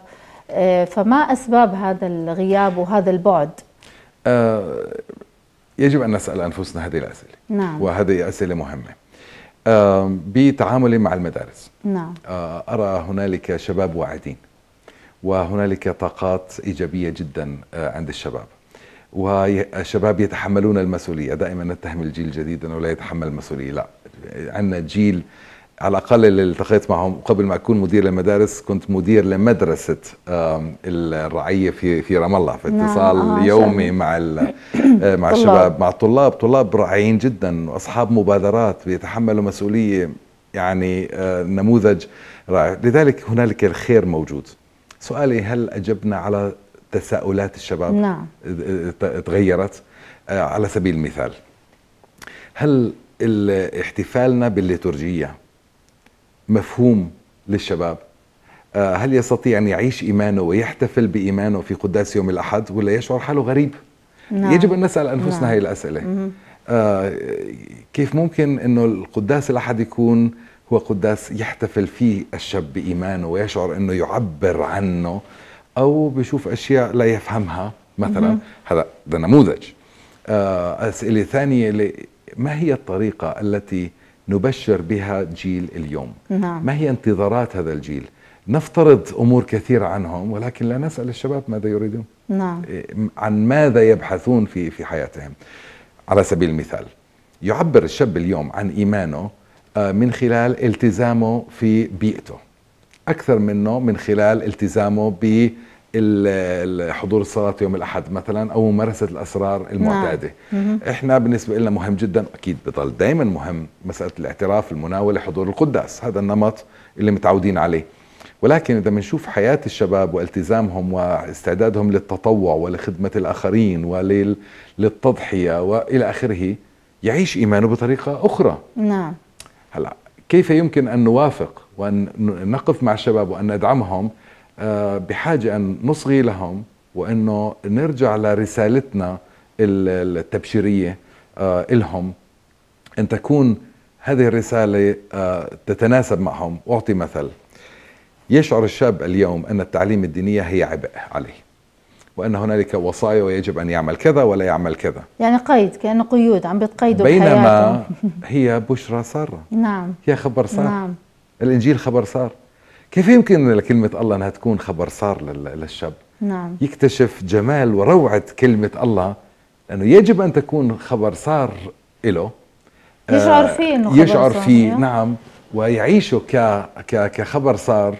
آه، فما اسباب هذا الغياب وهذا البعد؟ آه، يجب ان نسال انفسنا هذه الاسئله نعم وهذه اسئله مهمه. آه، بتعاملي مع المدارس نعم ارى هنالك شباب واعدين وهنالك طاقات ايجابيه جدا عند الشباب والشباب يتحملون المسؤولية دائما نتهم الجيل الجديد أنه لا يتحمل المسؤولية لا عندنا جيل على الأقل اللي التقيت معهم قبل ما أكون مدير للمدارس كنت مدير لمدرسة الرعية في في رام الله في نعم، اتصال نعم. يومي مع آه، مع الشباب مع الطلاب طلاب رائعين جدا وأصحاب مبادرات بيتحملوا مسؤولية يعني آه، نموذج رائع لذلك هنالك الخير موجود سؤالي هل أجبنا على تساؤلات الشباب نعم. تغيرت آه، على سبيل المثال هل احتفالنا بالليتورجية مفهوم للشباب آه، هل يستطيع أن يعيش إيمانه ويحتفل بإيمانه في قداس يوم الأحد ولا يشعر حاله غريب نعم. يجب أن نسأل أنفسنا نعم. هذه الأسئلة آه كيف ممكن أنه القداس الأحد يكون هو قداس يحتفل فيه الشاب بإيمانه ويشعر أنه يعبر عنه او بيشوف اشياء لا يفهمها مثلا هذا ده نموذج آه، اسئله ثانيه اللي ما هي الطريقه التي نبشر بها جيل اليوم نعم. ما هي انتظارات هذا الجيل نفترض امور كثيره عنهم ولكن لا نسال الشباب ماذا يريدون نعم. إيه، عن ماذا يبحثون في في حياتهم على سبيل المثال يعبر الشاب اليوم عن ايمانه آه، من خلال التزامه في بيئته اكثر منه من خلال التزامه ب حضور الصلاة يوم الأحد مثلا أو ممارسة الأسرار المعتادة نعم. إحنا بالنسبة لنا مهم جدا أكيد بضل دائما مهم مسألة الاعتراف المناولة حضور القداس هذا النمط اللي متعودين عليه ولكن إذا بنشوف حياة الشباب والتزامهم واستعدادهم للتطوع ولخدمة الآخرين وللتضحية وإلى آخره يعيش إيمانه بطريقة أخرى نعم هلأ كيف يمكن أن نوافق وأن نقف مع الشباب وأن ندعمهم آه، بحاجة أن نصغي لهم وأنه نرجع لرسالتنا التبشيرية آه، لهم أن تكون هذه الرسالة آه، تتناسب معهم أعطي مثل يشعر الشاب اليوم أن التعليم الدينية هي عبء عليه وأن هنالك وصايا ويجب أن يعمل كذا ولا يعمل كذا يعني قيد كأنه قيود عم بتقيده بينما (laughs) هي بشرى سارة نعم هي خبر سارة نعم الانجيل خبر صار كيف يمكن لكلمه الله انها تكون خبر صار للشاب نعم يكتشف جمال وروعه كلمه الله انه يجب ان تكون خبر صار له يشعر فيه انه آه، خبر يشعر فيه صار. إيه؟ نعم ويعيشه ك كخبر صار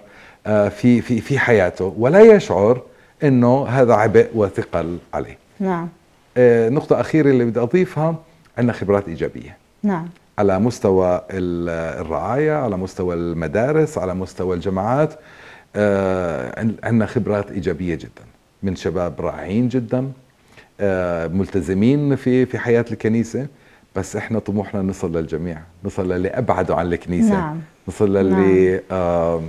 آه، في في في حياته ولا يشعر انه هذا عبء وثقل عليه نعم آه، نقطة أخيرة اللي بدي أضيفها عندنا خبرات إيجابية نعم على مستوى الرعاية على مستوى المدارس على مستوى الجامعات آه، عندنا خبرات إيجابية جدا من شباب رائعين جدا آه، ملتزمين في في حياة الكنيسة بس احنا طموحنا نصل للجميع نصل للي ابعدوا عن الكنيسه نعم. نصل للي نعم.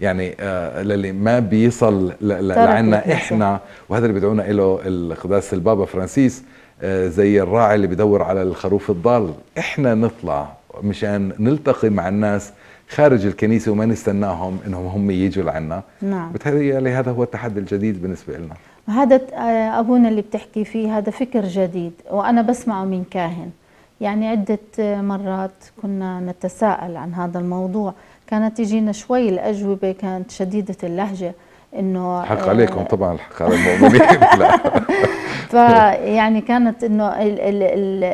يعني آه، للي ما بيصل لعنا احنا وهذا اللي بدعونا إله القداس البابا فرانسيس زي الراعي اللي بدور على الخروف الضال احنا نطلع مشان نلتقي مع الناس خارج الكنيسه وما نستناهم انهم هم يجوا لعنا نعم بتهيألي يعني هذا هو التحدي الجديد بالنسبه لنا هذا آه، ابونا اللي بتحكي فيه هذا فكر جديد وانا بسمعه من كاهن يعني عده مرات كنا نتساءل عن هذا الموضوع كانت تجينا شوي الاجوبه كانت شديده اللهجه انه حق آه، عليكم طبعا الحق على المؤمنين (laughs) فيعني كانت انه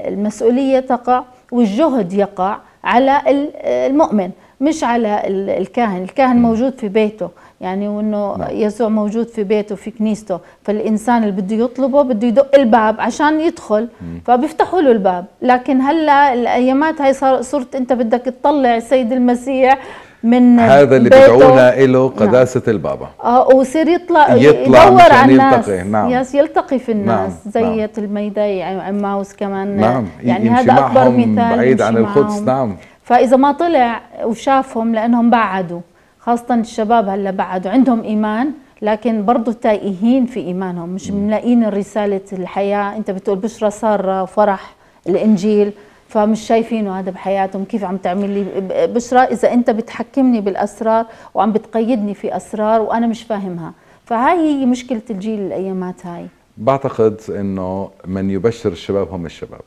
المسؤوليه تقع والجهد يقع على المؤمن مش على الكاهن الكاهن موجود في بيته يعني وانه نعم. يسوع موجود في بيته في كنيسته فالانسان اللي بده يطلبه بده يدق الباب عشان يدخل فبيفتحوا له الباب لكن هلا الايامات هاي صرت انت بدك تطلع السيد المسيح من هذا اللي بدعونا له نعم. قداسه نعم. البابا اه ويصير يطلع يطلع يدور على الناس يلتقي. نعم. يس يلتقي في الناس نعم. زي نعم. الميداي عماوس كمان نعم يعني هذا اكبر مثال بعيد عن القدس نعم فاذا ما طلع وشافهم لانهم بعدوا خاصه الشباب هلا بعدوا عندهم ايمان لكن برضه تائهين في ايمانهم مش ملاقين رساله الحياه انت بتقول بشرى ساره فرح الانجيل فمش شايفينه هذا بحياتهم كيف عم تعمل لي بشرى اذا انت بتحكمني بالاسرار وعم بتقيدني في اسرار وانا مش فاهمها فهاي هي مشكله الجيل الايامات هاي بعتقد انه من يبشر الشباب هم الشباب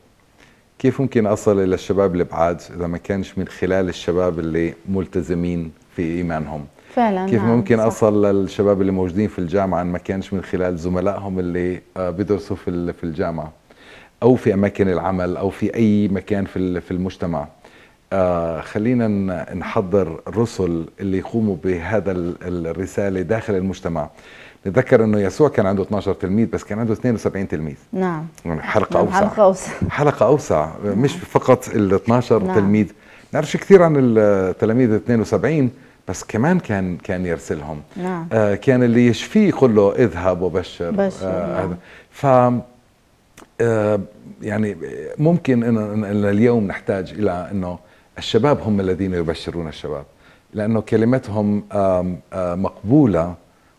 كيف ممكن اصل الى الشباب الابعاد اذا ما كانش من خلال الشباب اللي ملتزمين في ايمانهم فعلا كيف نعم ممكن صح. اصل للشباب اللي موجودين في الجامعه ان ما كانش من خلال زملائهم اللي آه، بيدرسوا في الجامعه او في اماكن العمل او في اي مكان في في المجتمع آه خلينا نحضر الرسل اللي يقوموا بهذا الرساله داخل المجتمع نتذكر انه يسوع كان عنده 12 تلميذ بس كان عنده 72 تلميذ نعم يعني حلقه نعم، اوسع حلقه اوسع حلقه اوسع نعم. مش فقط ال 12 نعم. تلميذ نعرفش كثير عن التلاميذ 72 بس كمان كان كان يرسلهم نعم. آه كان اللي يشفيه يقول له اذهب وبشر بشر آه نعم. آه، يعني ممكن أن اليوم نحتاج إلى أنه الشباب هم الذين يبشرون الشباب لأنه كلمتهم مقبولة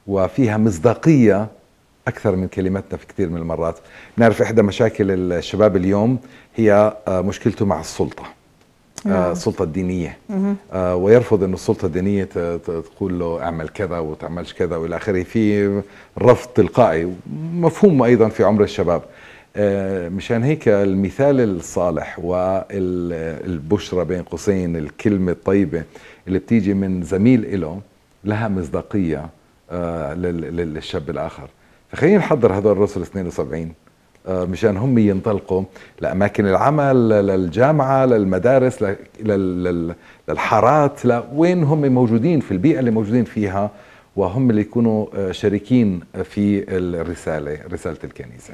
وفيها مصداقية أكثر من كلمتنا في كثير من المرات نعرف إحدى مشاكل الشباب اليوم هي مشكلته مع السلطة نعم. السلطة الدينية ويرفض أن السلطة الدينية تقول له أعمل كذا وتعملش كذا وإلى آخره في رفض تلقائي مفهوم أيضا في عمر الشباب آه، مشان هيك المثال الصالح والبشرة بين قوسين الكلمة الطيبة اللي بتيجي من زميل إله لها مصداقية آه، للشاب الآخر فخلينا نحضر هذول الرسل 72 آه، مشان هم ينطلقوا لأماكن العمل للجامعة للمدارس للحارات لوين هم موجودين في البيئة اللي موجودين فيها وهم اللي يكونوا شريكين في الرسالة رسالة الكنيسة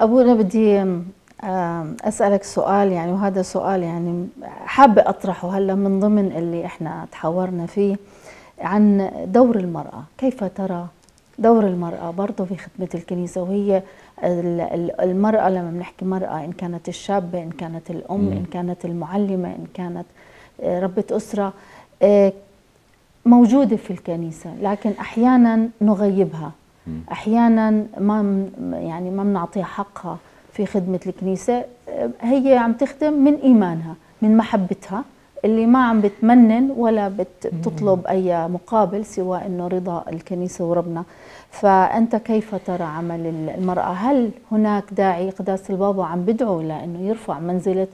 أبو أنا بدي أسألك سؤال يعني وهذا سؤال يعني حابة أطرحه هلا من ضمن اللي إحنا تحاورنا فيه عن دور المرأة كيف ترى دور المرأة برضه في خدمة الكنيسة وهي المرأة لما بنحكي مرأة إن كانت الشابة إن كانت الأم إن كانت المعلمة إن كانت آه، ربة أسرة آه، موجودة في الكنيسة لكن أحيانا نغيبها احيانا ما يعني ما بنعطيها حقها في خدمه الكنيسه هي عم تخدم من ايمانها من محبتها اللي ما عم بتمنن ولا بتطلب اي مقابل سوى انه رضا الكنيسه وربنا فانت كيف ترى عمل المراه هل هناك داعي قداس البابا عم بدعو لانه يرفع منزله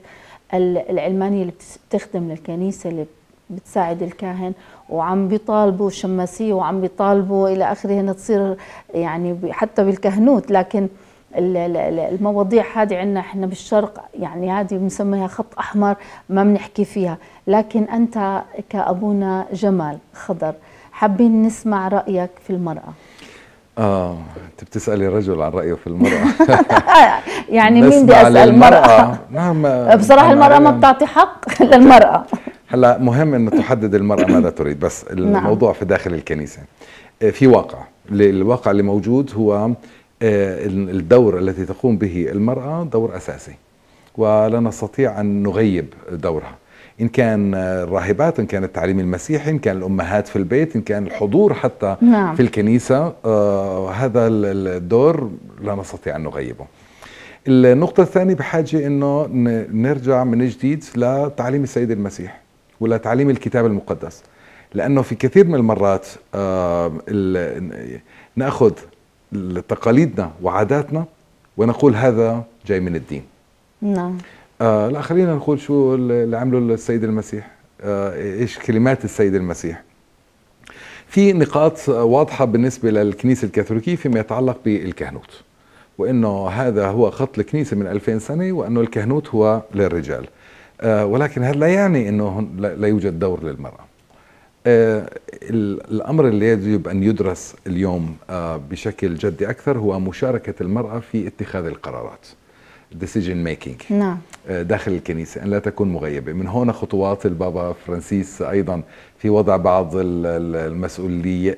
العلمانيه اللي بتخدم للكنيسه اللي بتساعد الكاهن وعم بيطالبوا شماسية وعم بيطالبوا إلى آخره أن تصير يعني حتى بالكهنوت لكن المواضيع هذه عندنا احنا بالشرق يعني هذه بنسميها خط احمر ما بنحكي فيها لكن انت كابونا جمال خضر حابين نسمع رايك في المراه اه انت بتسالي رجل عن رايه في المراه (laughs) يعني مين بدي اسال المراه نعم بصراحه المراه ما بتعطي حق (laughs) للمراه هلا مهم انه (coughs) تحدد المراه ماذا تريد بس نعم. الموضوع في داخل الكنيسه آه، في واقع الواقع اللي موجود هو آه، الدور التي تقوم به المراه دور اساسي ولا نستطيع ان نغيب دورها ان كان الراهبات ان كان التعليم المسيحي ان كان الامهات في البيت ان كان الحضور حتى نعم. في الكنيسه آه هذا الدور لا نستطيع ان نغيبه النقطه الثانيه بحاجه انه نرجع من جديد لتعليم السيد المسيح ولا تعليم الكتاب المقدس لانه في كثير من المرات آه، ناخذ تقاليدنا وعاداتنا ونقول هذا جاي من الدين نعم آه، لا خلينا نقول شو اللي عمله السيد المسيح آه، ايش كلمات السيد المسيح في نقاط واضحة بالنسبة للكنيسة الكاثوليكية فيما يتعلق بالكهنوت وانه هذا هو خط الكنيسة من 2000 سنة وانه الكهنوت هو للرجال آه، ولكن هذا لا يعني انه لا يوجد دور للمراه آه، الامر اللي يجب ان يدرس اليوم آه، بشكل جدي اكثر هو مشاركه المراه في اتخاذ القرارات decision making نعم. داخل الكنيسة أن لا تكون مغيبة من هنا خطوات البابا فرانسيس أيضا في وضع بعض المسؤولية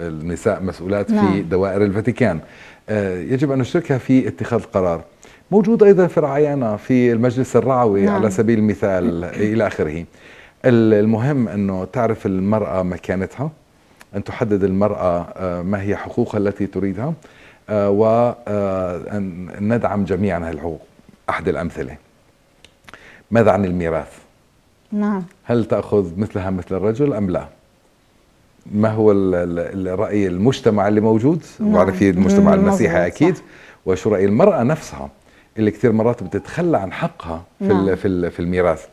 النساء مسؤولات نعم. في دوائر الفاتيكان يجب أن نشركها في اتخاذ القرار موجود أيضا في رعايانا في المجلس الرعوي نعم. على سبيل المثال إلى آخره المهم أنه تعرف المرأة مكانتها أن تحدد المرأة آه، ما هي حقوقها التي تريدها آه، وأن آه، ندعم جميعا الحقوق أحد الأمثلة ماذا عن الميراث نعم هل تأخذ مثلها مثل الرجل أم لا ما هو الرأي المجتمع اللي موجود نعم. وعلى في المجتمع المسيحي أكيد صح. وشو رأي المرأة نفسها اللي كثير مرات بتتخلى عن حقها في نعم. في في الميراث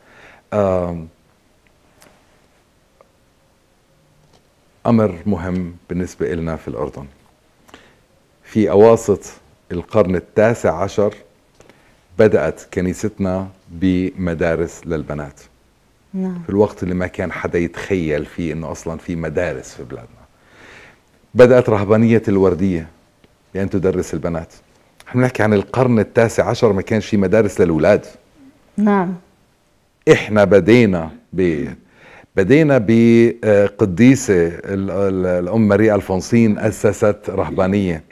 امر مهم بالنسبه لنا في الاردن في اواسط القرن التاسع عشر بدات كنيستنا بمدارس للبنات نعم. في الوقت اللي ما كان حدا يتخيل فيه انه اصلا في مدارس في بلادنا بدات رهبانيه الورديه لان تدرس البنات احنا بنحكي يعني عن القرن التاسع عشر ما كانش في مدارس للأولاد نعم احنا بدينا ب بدينا بقديسة الأم ماري ألفونسين أسست رهبانية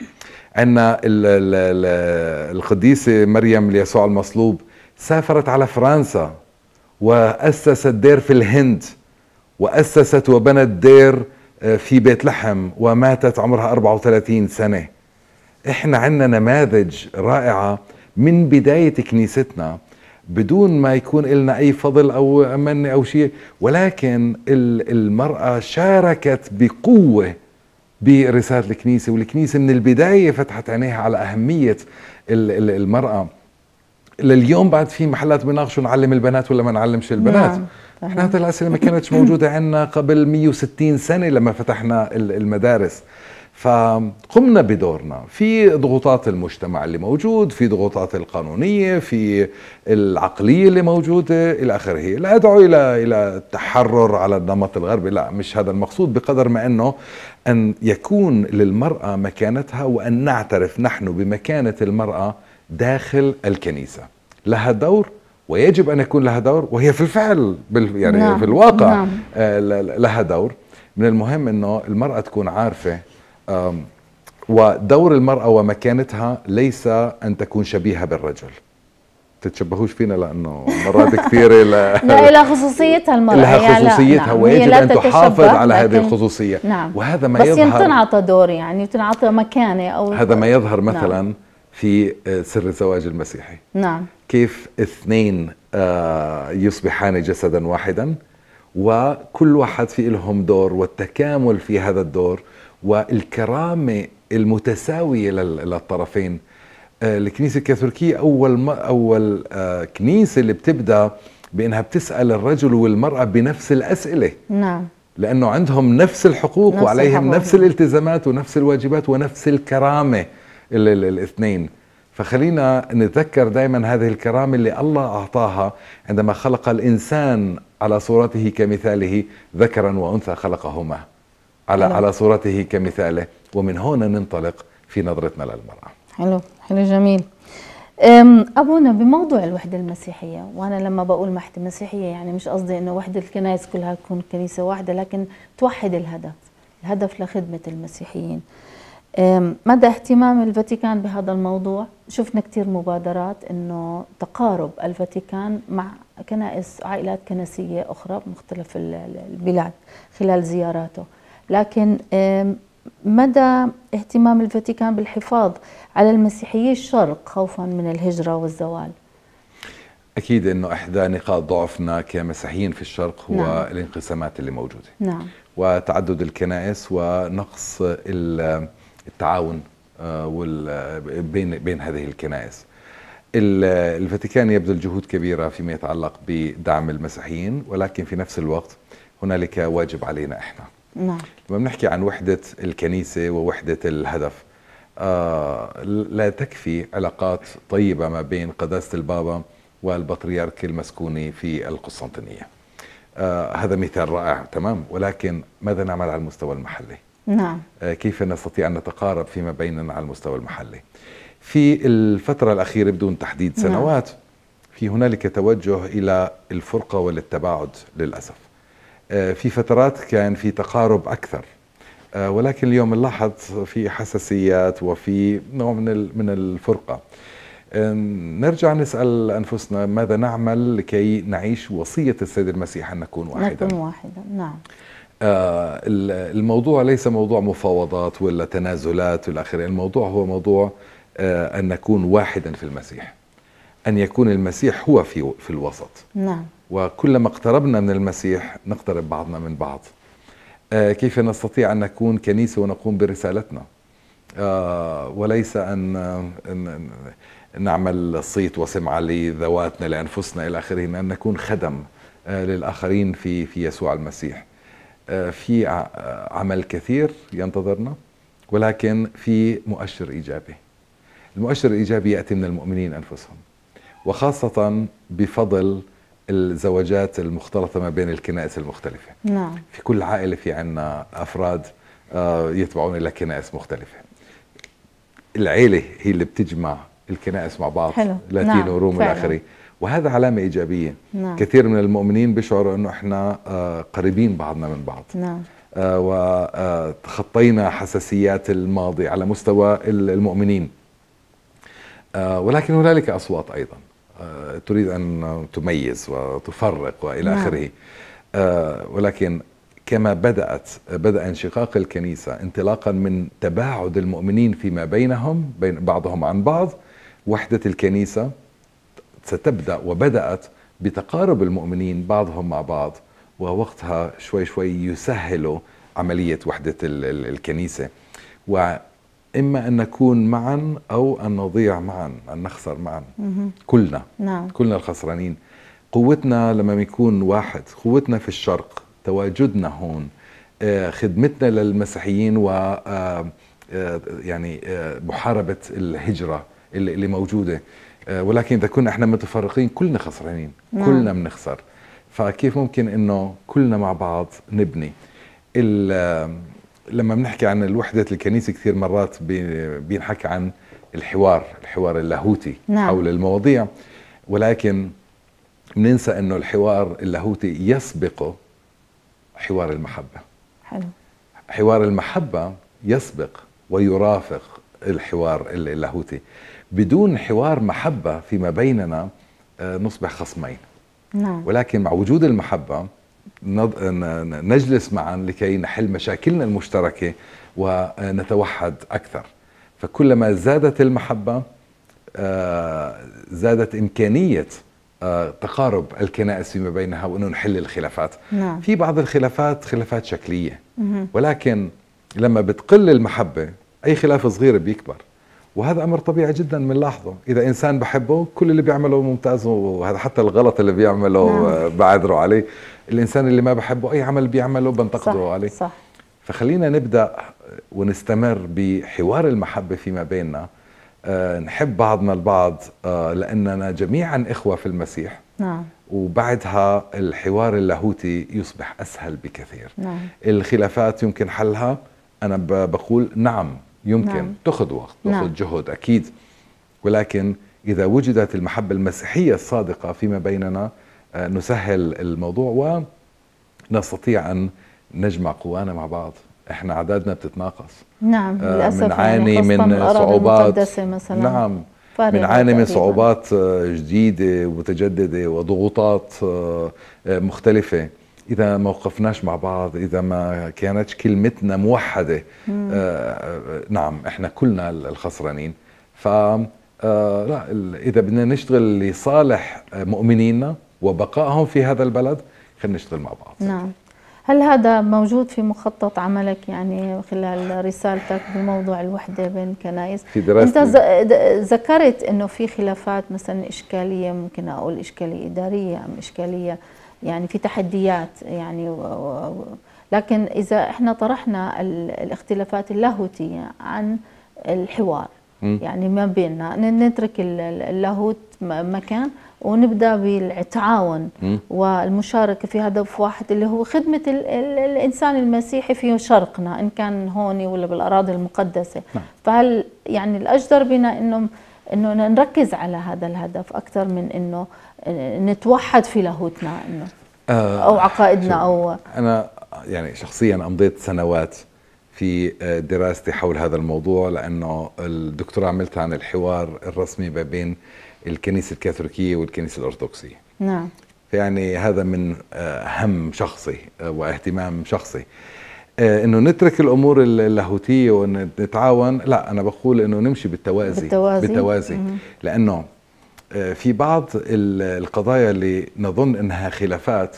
عندنا القديسة مريم اليسوع المصلوب سافرت على فرنسا وأسست دير في الهند وأسست وبنت دير آه، في بيت لحم وماتت عمرها 34 سنة احنا عندنا نماذج رائعه من بدايه كنيستنا بدون ما يكون لنا اي فضل او أمنة او شيء ولكن المراه شاركت بقوه برساله الكنيسه والكنيسه من البدايه فتحت عينيها على اهميه المراه لليوم بعد في محلات بناقشوا نعلم البنات ولا ما نعلمش البنات نعم. احنا هذه الاسئله ما كانتش موجوده عندنا قبل 160 سنه لما فتحنا المدارس فقمنا بدورنا في ضغوطات المجتمع اللي موجود في ضغوطات القانونية في العقلية اللي موجودة إلى آخره لا أدعو إلى إلى التحرر على النمط الغربي لا مش هذا المقصود بقدر ما أنه أن يكون للمرأة مكانتها وأن نعترف نحن بمكانة المرأة داخل الكنيسة لها دور ويجب أن يكون لها دور وهي في الفعل يعني نعم. في الواقع نعم. آه، لها دور من المهم أنه المرأة تكون عارفة ودور المرأة ومكانتها ليس أن تكون شبيهة بالرجل تتشبهوش فينا لانه مرات (laughs) كثيره لا إلى لها خصوصيتها المراه لها خصوصيتها نعم. ويجب ان تحافظ على هذه الخصوصيه نعم. وهذا ما بس يظهر بس تنعطى دور يعني تنعطى مكانه او هذا ما يظهر نعم. مثلا نعم. في آه، سر الزواج المسيحي نعم كيف اثنين آه، يصبحان جسدا واحدا وكل واحد في لهم دور والتكامل في هذا الدور والكرامه المتساويه للطرفين آه، الكنيسه الكاثوليكيه اول ما اول آه، كنيسه اللي بتبدا بانها بتسال الرجل والمراه بنفس الاسئله نعم لانه عندهم نفس الحقوق نفس وعليهم الحقوق. نفس الالتزامات ونفس الواجبات ونفس الكرامه الاثنين فخلينا نتذكر دائما هذه الكرامه اللي الله اعطاها عندما خلق الانسان على صورته كمثاله ذكرا وانثى خلقهما على على صورته كمثاله ومن هنا ننطلق في نظرتنا للمرأة حلو حلو جميل أبونا بموضوع الوحدة المسيحية وأنا لما بقول وحدة مسيحية يعني مش قصدي أنه وحدة الكنائس كلها تكون كنيسة واحدة لكن توحد الهدف الهدف لخدمة المسيحيين مدى اهتمام الفاتيكان بهذا الموضوع شفنا كثير مبادرات أنه تقارب الفاتيكان مع كنائس عائلات كنسية أخرى بمختلف البلاد خلال زياراته لكن مدى اهتمام الفاتيكان بالحفاظ على المسيحيي الشرق خوفا من الهجرة والزوال أكيد أنه إحدى نقاط ضعفنا كمسيحيين في الشرق هو نعم. الانقسامات اللي موجودة نعم. وتعدد الكنائس ونقص التعاون آه، بين بين هذه الكنائس الفاتيكان يبذل جهود كبيرة فيما يتعلق بدعم المسيحيين ولكن في نفس الوقت هنالك واجب علينا احنا نعم لما بنحكي عن وحدة الكنيسة ووحدة الهدف آه لا تكفي علاقات طيبة ما بين قداسة البابا والبطريرك المسكوني في القسطنطينية آه هذا مثال رائع تمام ولكن ماذا نعمل على المستوى المحلي نعم آه كيف نستطيع أن نتقارب فيما بيننا على المستوى المحلي في الفترة الأخيرة بدون تحديد نعم. سنوات نعم. في هنالك توجه إلى الفرقة والتباعد للأسف آه، في فترات كان في تقارب أكثر آه، ولكن اليوم نلاحظ في حساسيات وفي نوع من من الفرقة نرجع نسأل أنفسنا ماذا نعمل لكي نعيش وصية السيد المسيح أن نكون واحدا نكون واحدا نعم آه الموضوع ليس موضوع مفاوضات ولا تنازلات ولا اخره، الموضوع هو موضوع آه ان نكون واحدا في المسيح. ان يكون المسيح هو في في الوسط. نعم. وكلما اقتربنا من المسيح نقترب بعضنا من بعض آه، كيف نستطيع أن نكون كنيسة ونقوم برسالتنا آه، وليس أن نعمل صيت وسمعة لذواتنا لأنفسنا إلى آخره أن نكون خدم آه، للآخرين في في يسوع المسيح في عمل كثير ينتظرنا ولكن في مؤشر إيجابي المؤشر الإيجابي يأتي من المؤمنين أنفسهم وخاصة بفضل الزواجات المختلطة ما بين الكنائس المختلفة نعم. في كل عائلة في عنا أفراد آه، يتبعون إلى كنائس مختلفة العيلة هي اللي بتجمع الكنائس مع بعض حلو. لاتينو نعم. وروم الآخري وهذا علامة إيجابية نعم. كثير من المؤمنين بيشعروا أنه إحنا آه، قريبين بعضنا من بعض نعم. آه، وتخطينا حساسيات الماضي على مستوى المؤمنين ولكن هنالك أصوات أيضا آه، تريد أن تميز وتفرق وإلى نعم. آخره آه، ولكن كما بدأت بدأ انشقاق الكنيسة انطلاقا من تباعد المؤمنين فيما بينهم بين بعضهم عن بعض وحدة الكنيسة ستبدأ وبدأت بتقارب المؤمنين بعضهم مع بعض ووقتها شوي شوي يسهلوا عملية وحدة الكنيسة إما أن نكون معا أو أن نضيع معا أن نخسر معا مم. كلنا نعم. كلنا الخسرانين قوتنا لما يكون واحد قوتنا في الشرق تواجدنا هون آه، خدمتنا للمسيحيين و آه، آه، يعني محاربة الهجرة اللي موجودة ولكن إذا كنا احنا متفرقين كلنا خسرانين نعم. كلنا بنخسر فكيف ممكن انه كلنا مع بعض نبني لما بنحكي عن الوحدة الكنيسة كثير مرات بينحكى عن الحوار الحوار اللاهوتي نعم. حول المواضيع ولكن بننسى انه الحوار اللاهوتي يسبقه حوار المحبة حلو حوار المحبة يسبق ويرافق الحوار اللاهوتي بدون حوار محبة فيما بيننا آه، نصبح خصمين نعم. ولكن مع وجود المحبة نجلس معا لكي نحل مشاكلنا المشتركة ونتوحد أكثر فكلما زادت المحبة آه، زادت إمكانية آه، تقارب الكنائس فيما بينها وأنه نحل الخلافات نعم. في بعض الخلافات خلافات شكلية ولكن لما بتقل المحبة أي خلاف صغير بيكبر وهذا امر طبيعي جدا بنلاحظه اذا انسان بحبه كل اللي بيعمله ممتاز وهذا حتى الغلط اللي بيعمله نعم. آه، بعذره عليه الانسان اللي ما بحبه اي عمل بيعمله بنتقده صح عليه صح فخلينا نبدا ونستمر بحوار المحبه فيما بيننا أه نحب بعضنا البعض أه لاننا جميعا اخوه في المسيح نعم وبعدها الحوار اللاهوتي يصبح اسهل بكثير نعم. الخلافات يمكن حلها انا بقول نعم يمكن نعم. تاخذ وقت تاخذ نعم. جهد اكيد ولكن اذا وجدت المحبه المسيحيه الصادقه فيما بيننا نسهل الموضوع ونستطيع أن نجمع قوانا مع بعض احنا اعدادنا بتتناقص نعم آه، للاسف بنعاني يعني من صعوبات مثلا نعم بنعاني من صعوبات آه، جديده ومتجدده وضغوطات آه، مختلفه اذا ما وقفناش مع بعض اذا ما كانت كلمتنا موحده آه نعم احنا كلنا الخسرانين ف لا اذا بدنا نشتغل لصالح مؤمنينا وبقائهم في هذا البلد خلينا نشتغل مع بعض نعم هل هذا موجود في مخطط عملك يعني خلال رسالتك بموضوع الوحده بين الكنائس؟ في دراسة انت ذكرت انه في خلافات مثلا اشكاليه ممكن اقول اشكاليه اداريه ام اشكاليه يعني في تحديات يعني و و لكن اذا احنا طرحنا الاختلافات اللاهوتيه عن الحوار م. يعني ما بيننا نترك اللاهوت مكان ونبدا بالتعاون والمشاركه في هدف واحد اللي هو خدمه الـ الـ الانسان المسيحي في شرقنا ان كان هون ولا بالاراضي المقدسه نعم. فهل يعني الاجدر بنا انه انه نركز على هذا الهدف اكثر من انه نتوحد في لاهوتنا انه آه، او عقائدنا او انا يعني شخصيا امضيت سنوات في آه، دراستي حول هذا الموضوع لانه الدكتوراه عملتها عن الحوار الرسمي ما بين الكنيسه الكاثوليكيه والكنيسه الارثوذكسيه نعم يعني هذا من آه، هم شخصي آه، واهتمام شخصي آه، انه نترك الامور اللاهوتيه ونتعاون لا انا بقول انه نمشي بالتوازي بالتوازي, بالتوازي. لانه في بعض القضايا اللي نظن انها خلافات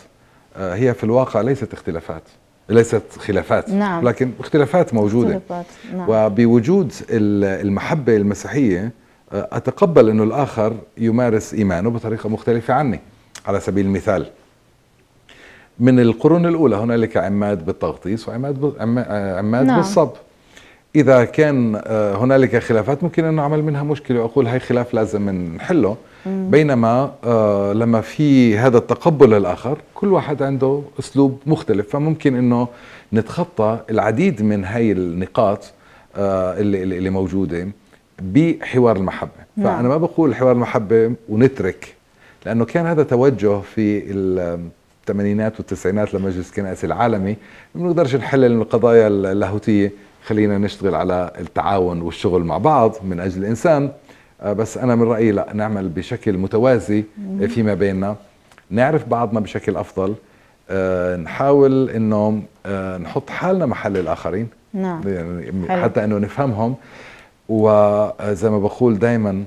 هي في الواقع ليست اختلافات ليست خلافات نعم. لكن اختلافات موجوده اختلافات. نعم. وبوجود المحبه المسيحيه اتقبل انه الاخر يمارس ايمانه بطريقه مختلفه عني على سبيل المثال من القرون الاولى هنالك عماد بالتغطيس وعماد عماد نعم. بالصب اذا كان آه، هنالك خلافات ممكن انه اعمل منها مشكله واقول هاي خلاف لازم نحله بينما آه، لما في هذا التقبل للاخر كل واحد عنده اسلوب مختلف فممكن انه نتخطى العديد من هاي النقاط آه، اللي اللي موجوده بحوار المحبة نعم. فأنا ما بقول حوار المحبة ونترك لأنه كان هذا توجه في الثمانينات والتسعينات لمجلس كنائس العالمي ما بنقدرش نحل القضايا اللاهوتية خلينا نشتغل على التعاون والشغل مع بعض من أجل الإنسان آه، بس أنا من رأيي لا نعمل بشكل متوازي آه، فيما بيننا نعرف بعضنا بشكل أفضل آه، نحاول أنه نحط حالنا محل الآخرين نعم. يعني حتى أنه نفهمهم وزي ما بقول دايما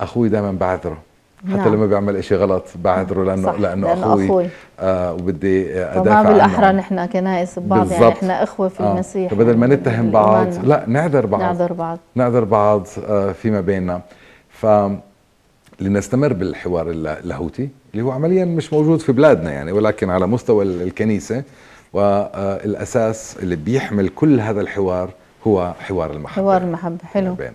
اخوي دايما بعذره حتى نعم. لما بيعمل إشي غلط بعذره لانه صح. لانه, اخوي, أخوي. آه وبدي ادافع عنه بالاحرى نحن كنائس ببعض يعني نحن اخوه في آه. المسيح فبدل ما نتهم بعض لا نعذر بعض نعذر بعض نعذر بعض آه فيما بيننا ف لنستمر بالحوار اللاهوتي اللي هو عمليا مش موجود في بلادنا يعني ولكن على مستوى الكنيسه والاساس آه، اللي بيحمل كل هذا الحوار هو حوار المحبة حوار المحبة حلو بيننا.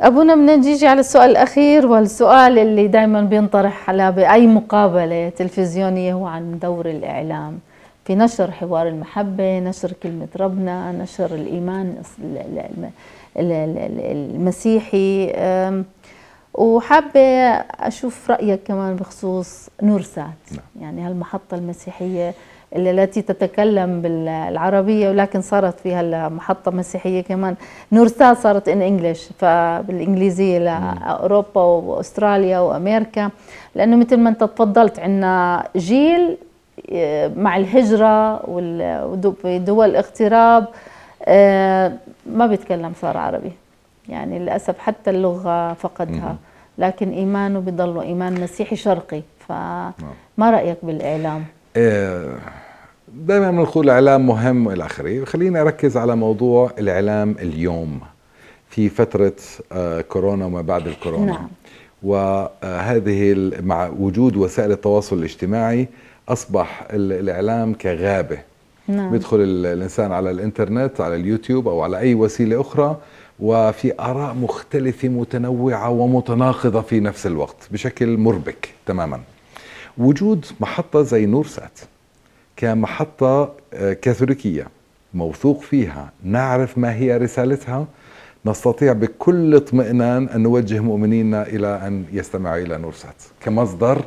أبونا بنجي على السؤال الأخير والسؤال اللي دائما بينطرح على بأي مقابلة تلفزيونية هو عن دور الإعلام في نشر حوار المحبة نشر كلمة ربنا نشر الإيمان المسيحي وحابة أشوف رأيك كمان بخصوص نورسات نعم. يعني هالمحطة المسيحية التي تتكلم بالعربية ولكن صارت فيها المحطه محطة مسيحية كمان نورستا صارت ان انجلش فبالانجليزية لأوروبا واستراليا وامريكا لانه مثل ما انت تفضلت عندنا جيل آه، مع الهجرة ودول الاغتراب آه، ما بيتكلم صار عربي يعني للأسف حتى اللغة فقدها لكن إيمانه بضله إيمان مسيحي شرقي فما نعم. رأيك بالإعلام؟ آه، دائما بنقول الاعلام مهم والى اخره خليني اركز على موضوع الاعلام اليوم في فتره آه، كورونا وما بعد الكورونا نعم. وهذه مع وجود وسائل التواصل الاجتماعي اصبح الاعلام كغابه نعم. بيدخل الانسان على الانترنت على اليوتيوب او على اي وسيله اخرى وفي اراء مختلفه متنوعه ومتناقضه في نفس الوقت بشكل مربك تماما وجود محطة زي نورسات كمحطة آه، كاثوليكية موثوق فيها نعرف ما هي رسالتها نستطيع بكل اطمئنان أن نوجه مؤمنينا إلى أن يستمعوا إلى نورسات كمصدر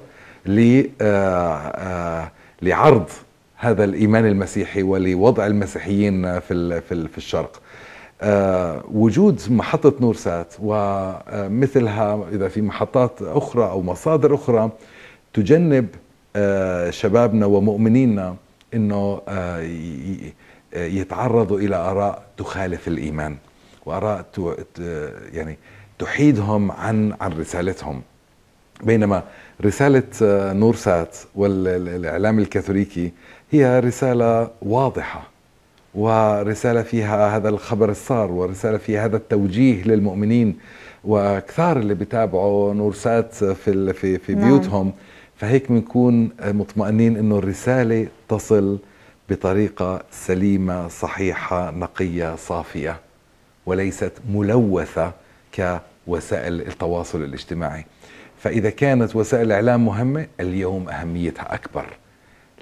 آه، آه، لعرض هذا الإيمان المسيحي ولوضع المسيحيين في, في الشرق وجود محطة نورسات ومثلها إذا في محطات أخرى أو مصادر أخرى تجنب آه، شبابنا ومؤمنينا انه آه، يتعرضوا الى اراء تخالف الايمان واراء يعني تحيدهم عن عن رسالتهم بينما رسالة آه، نورسات والإعلام الكاثوليكي هي رسالة واضحة ورسالة فيها هذا الخبر الصار ورسالة فيها هذا التوجيه للمؤمنين وكثار اللي بيتابعوا نورسات في في في نعم. بيوتهم نعم. فهيك بنكون مطمئنين انه الرساله تصل بطريقه سليمه صحيحه نقيه صافيه وليست ملوثه كوسائل التواصل الاجتماعي فاذا كانت وسائل الاعلام مهمه اليوم اهميتها اكبر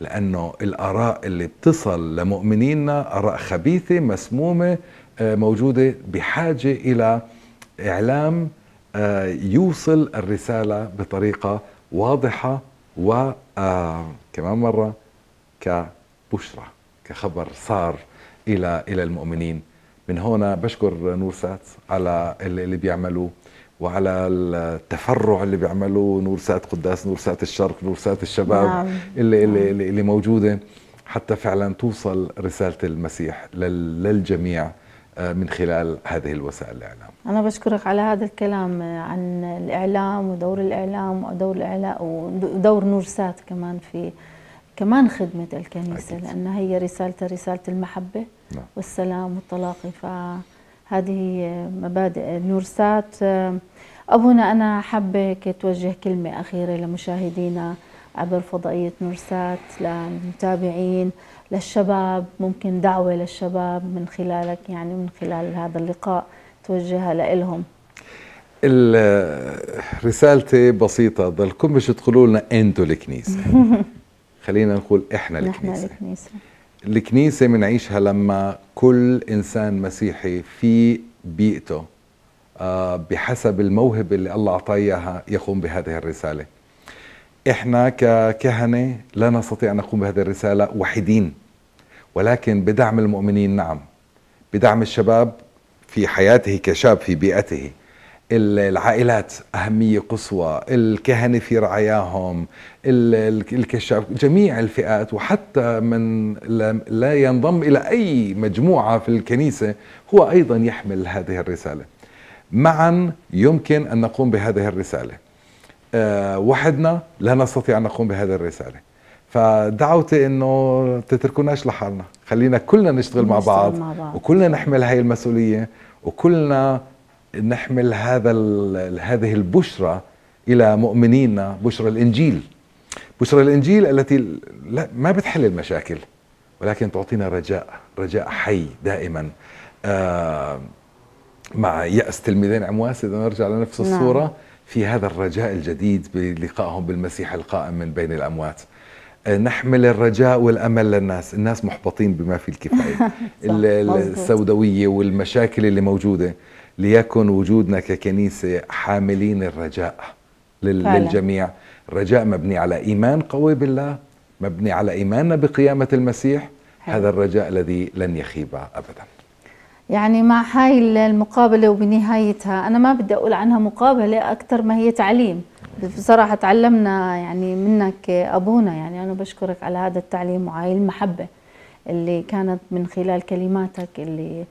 لانه الاراء اللي بتصل لمؤمنينا اراء خبيثه مسمومه آه، موجوده بحاجه الى اعلام آه، يوصل الرساله بطريقه واضحه وكمان مرة كبشرى كخبر صار إلى إلى المؤمنين من هنا بشكر نورسات على اللي بيعملوه وعلى التفرع اللي بيعملوه نورسات قداس نورسات الشرق نورسات الشباب نعم. اللي, اللي, نعم. اللي موجودة حتى فعلا توصل رسالة المسيح للجميع آه، من خلال هذه الوسائل الإعلام أنا بشكرك على هذا الكلام آه، عن الإعلام ودور الإعلام ودور الإعلام ودور نورسات كمان في كمان خدمة الكنيسة أكيد. لأن هي رسالتها رسالة المحبة نعم. والسلام والتلاقي فهذه آه، مبادئ نورسات أبو هنا أنا حابة توجه كلمة أخيرة لمشاهدينا عبر فضائية نورسات للمتابعين للشباب ممكن دعوة للشباب من خلالك يعني من خلال هذا اللقاء توجهها لهم رسالتي بسيطة ضلكم مش تقولوا لنا انتو الكنيسة (laughs) خلينا نقول احنا الكنيسة احنا الكنيسة الكنيسة بنعيشها لما كل انسان مسيحي في بيئته آه، بحسب الموهبة اللي الله أعطاه إياها يقوم بهذه الرسالة احنا ككهنه لا نستطيع ان نقوم بهذه الرساله وحيدين ولكن بدعم المؤمنين نعم بدعم الشباب في حياته كشاب في بيئته العائلات أهمية قصوى الكهنة في رعاياهم الكشاف جميع الفئات وحتى من لا ينضم إلى أي مجموعة في الكنيسة هو أيضا يحمل هذه الرسالة معا يمكن أن نقوم بهذه الرسالة آه، وحدنا لا نستطيع أن نقوم بهذه الرسالة فدعوتي انه تتركوناش لحالنا خلينا كلنا نشتغل مع بعض, مع بعض وكلنا نحمل هاي المسؤوليه وكلنا نحمل هذا هذه البشرى الى مؤمنينا بشرى الانجيل بشرى الانجيل التي لا ما بتحل المشاكل ولكن تعطينا رجاء رجاء حي دائما آه مع يأس تلميذين عمواس اذا نرجع لنفس نعم. الصوره نعم. في هذا الرجاء الجديد بلقائهم بالمسيح القائم من بين الأموات آه، نحمل الرجاء والامل للناس الناس محبطين بما في الكفايه (laughs) السوداويه والمشاكل اللي موجوده ليكن وجودنا ككنيسه حاملين الرجاء فعلا. للجميع الرجاء مبني على ايمان قوي بالله مبني على ايماننا بقيامه المسيح هذا الرجاء الذي لن يخيب ابدا يعني مع هاي المقابلة وبنهايتها أنا ما بدي أقول عنها مقابلة أكثر ما هي تعليم بصراحة تعلمنا يعني منك أبونا يعني أنا بشكرك على هذا التعليم وعلى المحبة اللي كانت من خلال كلماتك اللي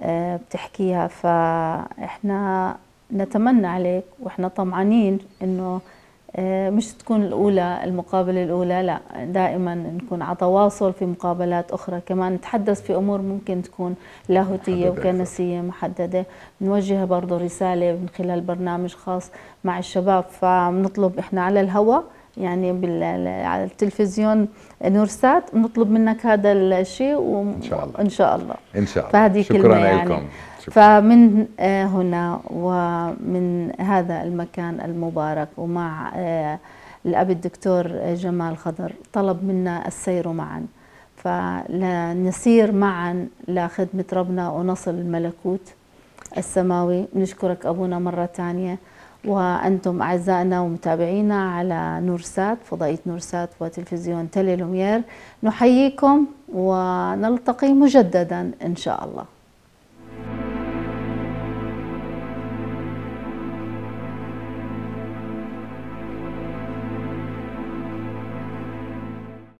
آه، بتحكيها فإحنا نتمنى عليك وإحنا طمعانين إنه آه، مش تكون الأولى المقابلة الأولى لا دائما نكون على تواصل في مقابلات أخرى كمان نتحدث في أمور ممكن تكون لاهوتية وكنسية محددة نوجه برضه رسالة من خلال برنامج خاص مع الشباب فبنطلب إحنا على الهواء يعني على التلفزيون نورسات بنطلب منك هذا الشيء وان شاء الله ان شاء الله ان شاء الله فهذه شكرا كلمه يعني لكم. فمن آه، هنا ومن هذا المكان المبارك ومع آه، الأب الدكتور آه، جمال خضر طلب منا السير معا فلنسير معا لخدمة ربنا ونصل الملكوت السماوي نشكرك أبونا مرة ثانية وأنتم أعزائنا ومتابعينا على نورسات فضائية نورسات وتلفزيون تلي لومير نحييكم ونلتقي مجددا إن شاء الله